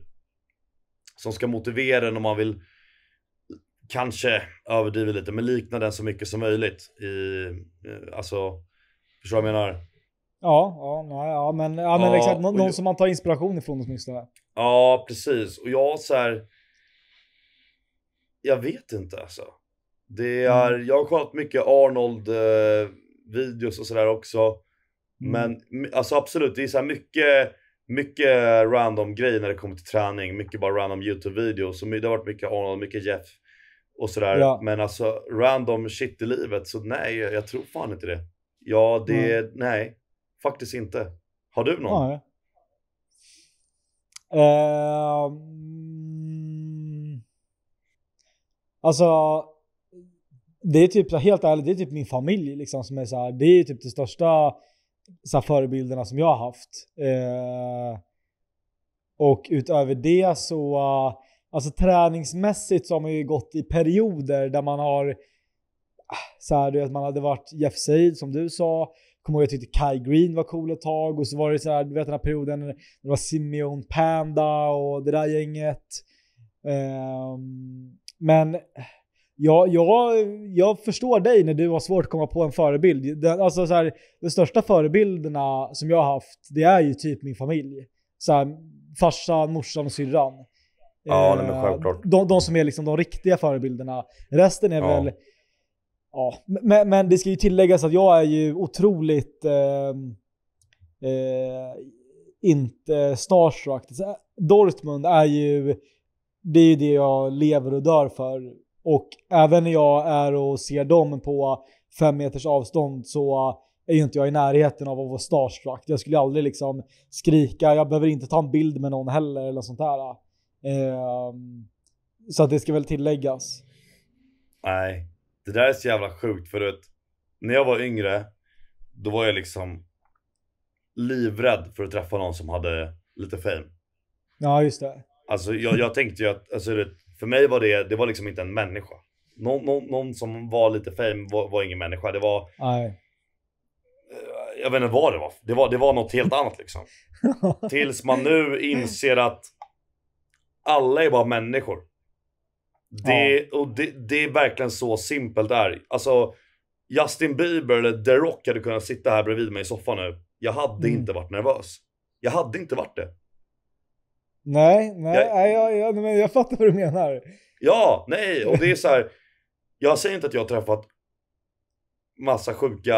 [SPEAKER 2] som ska motivera en om man vill kanske överdriver lite, men likna den så mycket som möjligt. I, eh, alltså, förstår du vad jag menar?
[SPEAKER 1] Ja, ja, nej, ja men, ja, men ja, exakt. Någon, jag, som man tar inspiration ifrån åtminstone.
[SPEAKER 2] Ja, precis. Och jag så här, Jag vet inte alltså. Det mm. är, mm. Jag har kollat mycket Arnold-videos eh, och sådär också. Mm. Men alltså absolut, det är så mycket, mycket random grejer när det kommer till träning. Mycket bara random YouTube-videos. Det har varit mycket Arnold, mycket Jeff och sådär. Ja. Men alltså random shit i livet, så nej, jag tror fan inte det. Ja, det, mm. nej, faktiskt inte. Har du någon?
[SPEAKER 1] Ja. Uh, ehm, alltså, det är typ, helt ärligt, det är typ min familj liksom som är så här, det är typ de största så förebilderna som jag har haft. Uh, och utöver det så Alltså träningsmässigt så har man ju gått i perioder där man har ah, så här, du vet, man hade varit Jeff Said som du sa. Kommer ihåg jag tyckte Kai Green var cool ett tag och så var det så här, du vet den här perioden när det var Simeon Panda och det där gänget. Um, men ja, jag, jag förstår dig när du har svårt att komma på en förebild. Den, alltså så här, de största förebilderna som jag har haft, det är ju typ min familj. Så här, farsan, morsan och syrran. Ja, nej, men eh, självklart. De, de, som är liksom de riktiga förebilderna. Resten är ja. väl... Ja. Men, men, det ska ju tilläggas att jag är ju otroligt eh, eh, inte starstruck. Eh, Dortmund är ju det, är ju det jag lever och dör för. Och även när jag är och ser dem på fem meters avstånd så är ju inte jag i närheten av att vara starstruck. Jag skulle aldrig liksom skrika, jag behöver inte ta en bild med någon heller eller sånt där. Eh, så att det ska väl tilläggas.
[SPEAKER 2] Nej, det där är så jävla sjukt för att när jag var yngre, då var jag liksom livrädd för att träffa någon som hade lite fame.
[SPEAKER 1] Ja, just det.
[SPEAKER 2] Alltså jag, jag tänkte ju att, alltså, för mig var det, det var liksom inte en människa. Någon, någon, någon som var lite fame var, var, ingen människa. Det var... Nej. Jag vet inte vad det var. Det var, det var något helt annat liksom. Tills man nu inser att alla är bara människor. Det, ja. och det, det, är verkligen så simpelt det är. Alltså, Justin Bieber eller The Rock hade kunnat sitta här bredvid mig i soffan nu. Jag hade mm. inte varit nervös. Jag hade inte varit det.
[SPEAKER 1] Nej, nej, jag, nej, jag, jag, jag fattar vad du menar.
[SPEAKER 2] Ja, nej, och det är så här. jag säger inte att jag har träffat massa sjuka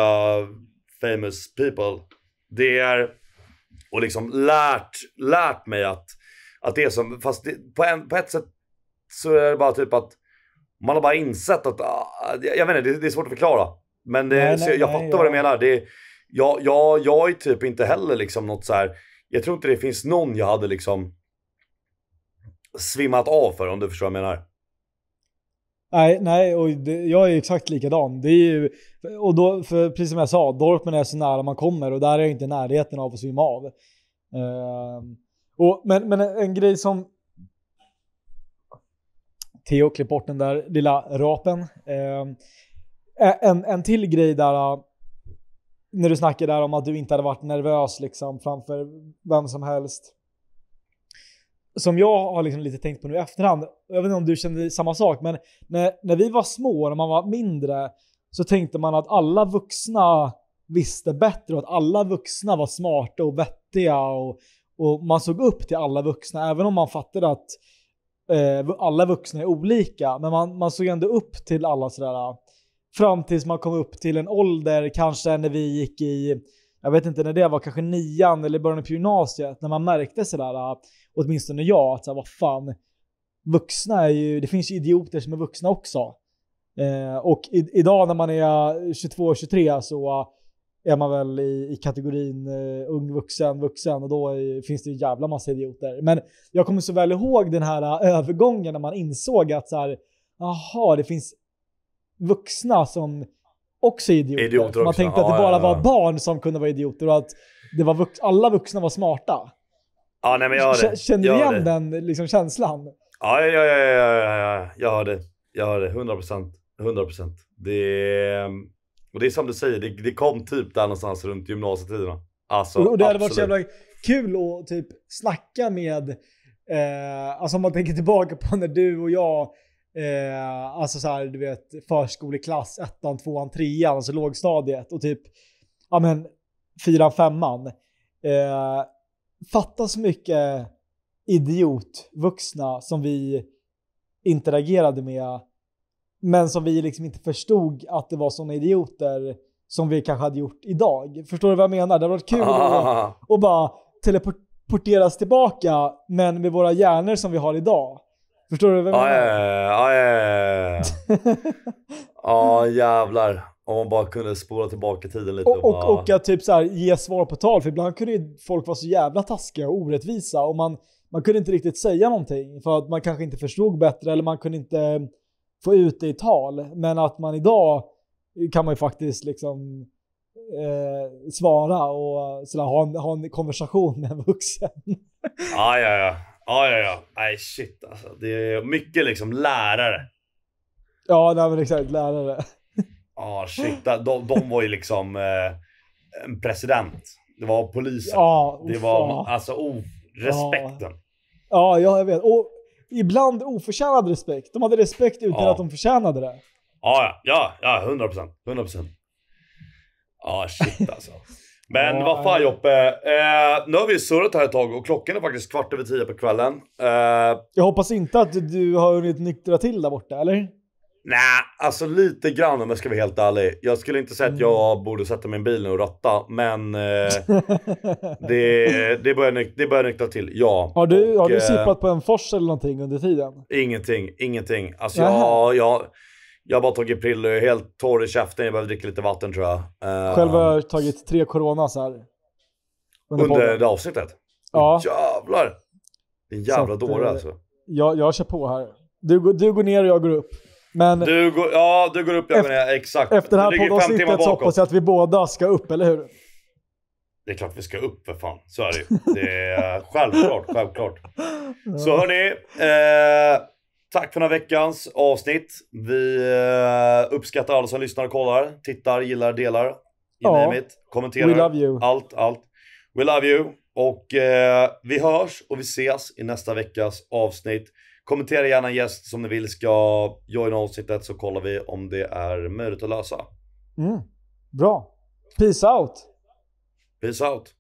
[SPEAKER 2] famous people. Det är, och liksom lärt, lärt mig att att det är som, fast det, på, en, på ett sätt så är det bara typ att man har bara insett att, ah, jag, jag vet inte, det, det, är svårt att förklara. Men det, nej, nej, jag fattar nej, vad du menar. Det, jag, jag, jag är typ inte heller liksom något så här, jag tror inte det finns någon jag hade liksom svimmat av för om du förstår vad jag menar.
[SPEAKER 1] Nej, nej, och det, jag är exakt likadan. Det är ju, och då, för precis som jag sa, Dorpen är så nära man kommer och där är jag inte i närheten av att svimma av. Uh, och, men, men en grej som... Theo, klipp bort den där lilla rapen. Eh, en, en till grej där, äh, när du snackar där om att du inte hade varit nervös liksom framför vem som helst. Som jag har liksom lite tänkt på nu i efterhand, jag vet inte om du känner samma sak, men när, när vi var små, när man var mindre, så tänkte man att alla vuxna visste bättre och att alla vuxna var smarta och vettiga och och man såg upp till alla vuxna, även om man fattade att eh, alla vuxna är olika. Men man, man såg ändå upp till alla sådär. Eh, fram tills man kom upp till en ålder, kanske när vi gick i, jag vet inte när det var, kanske nian eller början på gymnasiet. När man märkte sådär, eh, åtminstone jag, att såhär, vad fan, vuxna är ju, det finns ju idioter som är vuxna också. Eh, och i, idag när man är 22-23 så är man väl i, i kategorin eh, ung vuxen, vuxen och då är, finns det ju jävla massa idioter. Men jag kommer så väl ihåg den här eh, övergången när man insåg att så här, aha, det finns vuxna som också är idioter. idioter man tänkte att det bara var barn som kunde vara idioter och att det var vux alla vuxna var smarta.
[SPEAKER 2] Ja, nej, men jag det. Känner du igen
[SPEAKER 1] den liksom, känslan?
[SPEAKER 2] Ja, ja, ja, ja, ja, ja, jag har det. Jag har det. 100 procent. 100 Det är och det är som du säger, det, det kom typ där någonstans runt gymnasietiderna. Alltså, och det hade varit så jävla
[SPEAKER 1] kul att typ snacka med, eh, alltså om man tänker tillbaka på när du och jag, eh, alltså så här, du vet förskoleklass, ettan, tvåan, trean, alltså lågstadiet och typ, ja men fyran, femman. Eh, fatta så mycket idiotvuxna som vi interagerade med men som vi liksom inte förstod att det var sådana idioter som vi kanske hade gjort idag. Förstår du vad jag menar? Det hade varit kul ah. att, att bara teleporteras tillbaka, men med våra hjärnor som vi har idag. Förstår du vad jag ah, menar?
[SPEAKER 2] Ja, ja, ja. Ja, ah, jävlar. Om man bara kunde spola tillbaka tiden lite. Och, och, bara... och
[SPEAKER 1] att typ så här, ge svar på tal, för ibland kunde ju folk vara så jävla taskiga och orättvisa och man, man kunde inte riktigt säga någonting för att man kanske inte förstod bättre eller man kunde inte få ut det i tal. Men att man idag kan man ju faktiskt liksom eh, svara och sådär, ha, en, ha en konversation med en vuxen.
[SPEAKER 2] ah, ja, ja. Ah, ja, ja. Nej, shit alltså. Det är mycket liksom lärare.
[SPEAKER 1] Ja, nej, men exakt. Lärare.
[SPEAKER 2] Ja, ah, shit. De, de var ju liksom eh, en president. Det var polisen. Ja, det var, alltså, oh, respekten.
[SPEAKER 1] Ja. ja, jag vet. Och ibland oförtjänad respekt. De hade respekt utan ja. att de förtjänade det.
[SPEAKER 2] Ja, ja, ja, hundra procent. 100 procent. Ja, shit alltså. Men ja, vad fan Joppe, eh, nu har vi surrat här ett tag och klockan är faktiskt kvart över tio på kvällen. Eh,
[SPEAKER 1] jag hoppas inte att du har hunnit nyktra till där borta, eller?
[SPEAKER 2] Nej, alltså lite grann om jag ska vara helt ärlig. Jag skulle inte säga att mm. jag borde sätta min bil och ratta, men eh, det, det, börjar, det börjar nyktra till, ja. Har du, och, har du eh, sippat
[SPEAKER 1] på en fors eller någonting under tiden?
[SPEAKER 2] Ingenting, ingenting. Alltså jag, jag, jag har bara tagit Priller, jag är helt torr i käften, jag behöver dricka lite vatten tror jag. Uh, Själv har
[SPEAKER 1] jag tagit tre coronas här. Under, under det avsnittet?
[SPEAKER 2] Ja. Jävlar! En jävla dåre eh, alltså.
[SPEAKER 1] Jag, jag kör på här. Du, du går ner och jag går upp. Men
[SPEAKER 2] du går, ja, du går upp, jag menar, exakt. Efter det här poddavsnittet så hoppas jag
[SPEAKER 1] att vi båda ska upp, eller hur?
[SPEAKER 2] Det är klart vi ska upp för fan, så är det ju. Det är självklart, självklart. Så hörni, eh, tack för den här veckans avsnitt. Vi eh, uppskattar alla som lyssnar och kollar, tittar, gillar, delar. You ja, name it, kommenterar. We love you. Allt, allt. We love you. Och eh, vi hörs och vi ses i nästa veckas avsnitt. Kommentera gärna en gäst som ni vill ska joina avsnittet så kollar vi om det är möjligt att lösa.
[SPEAKER 1] Mm. Bra. Peace out!
[SPEAKER 2] Peace out!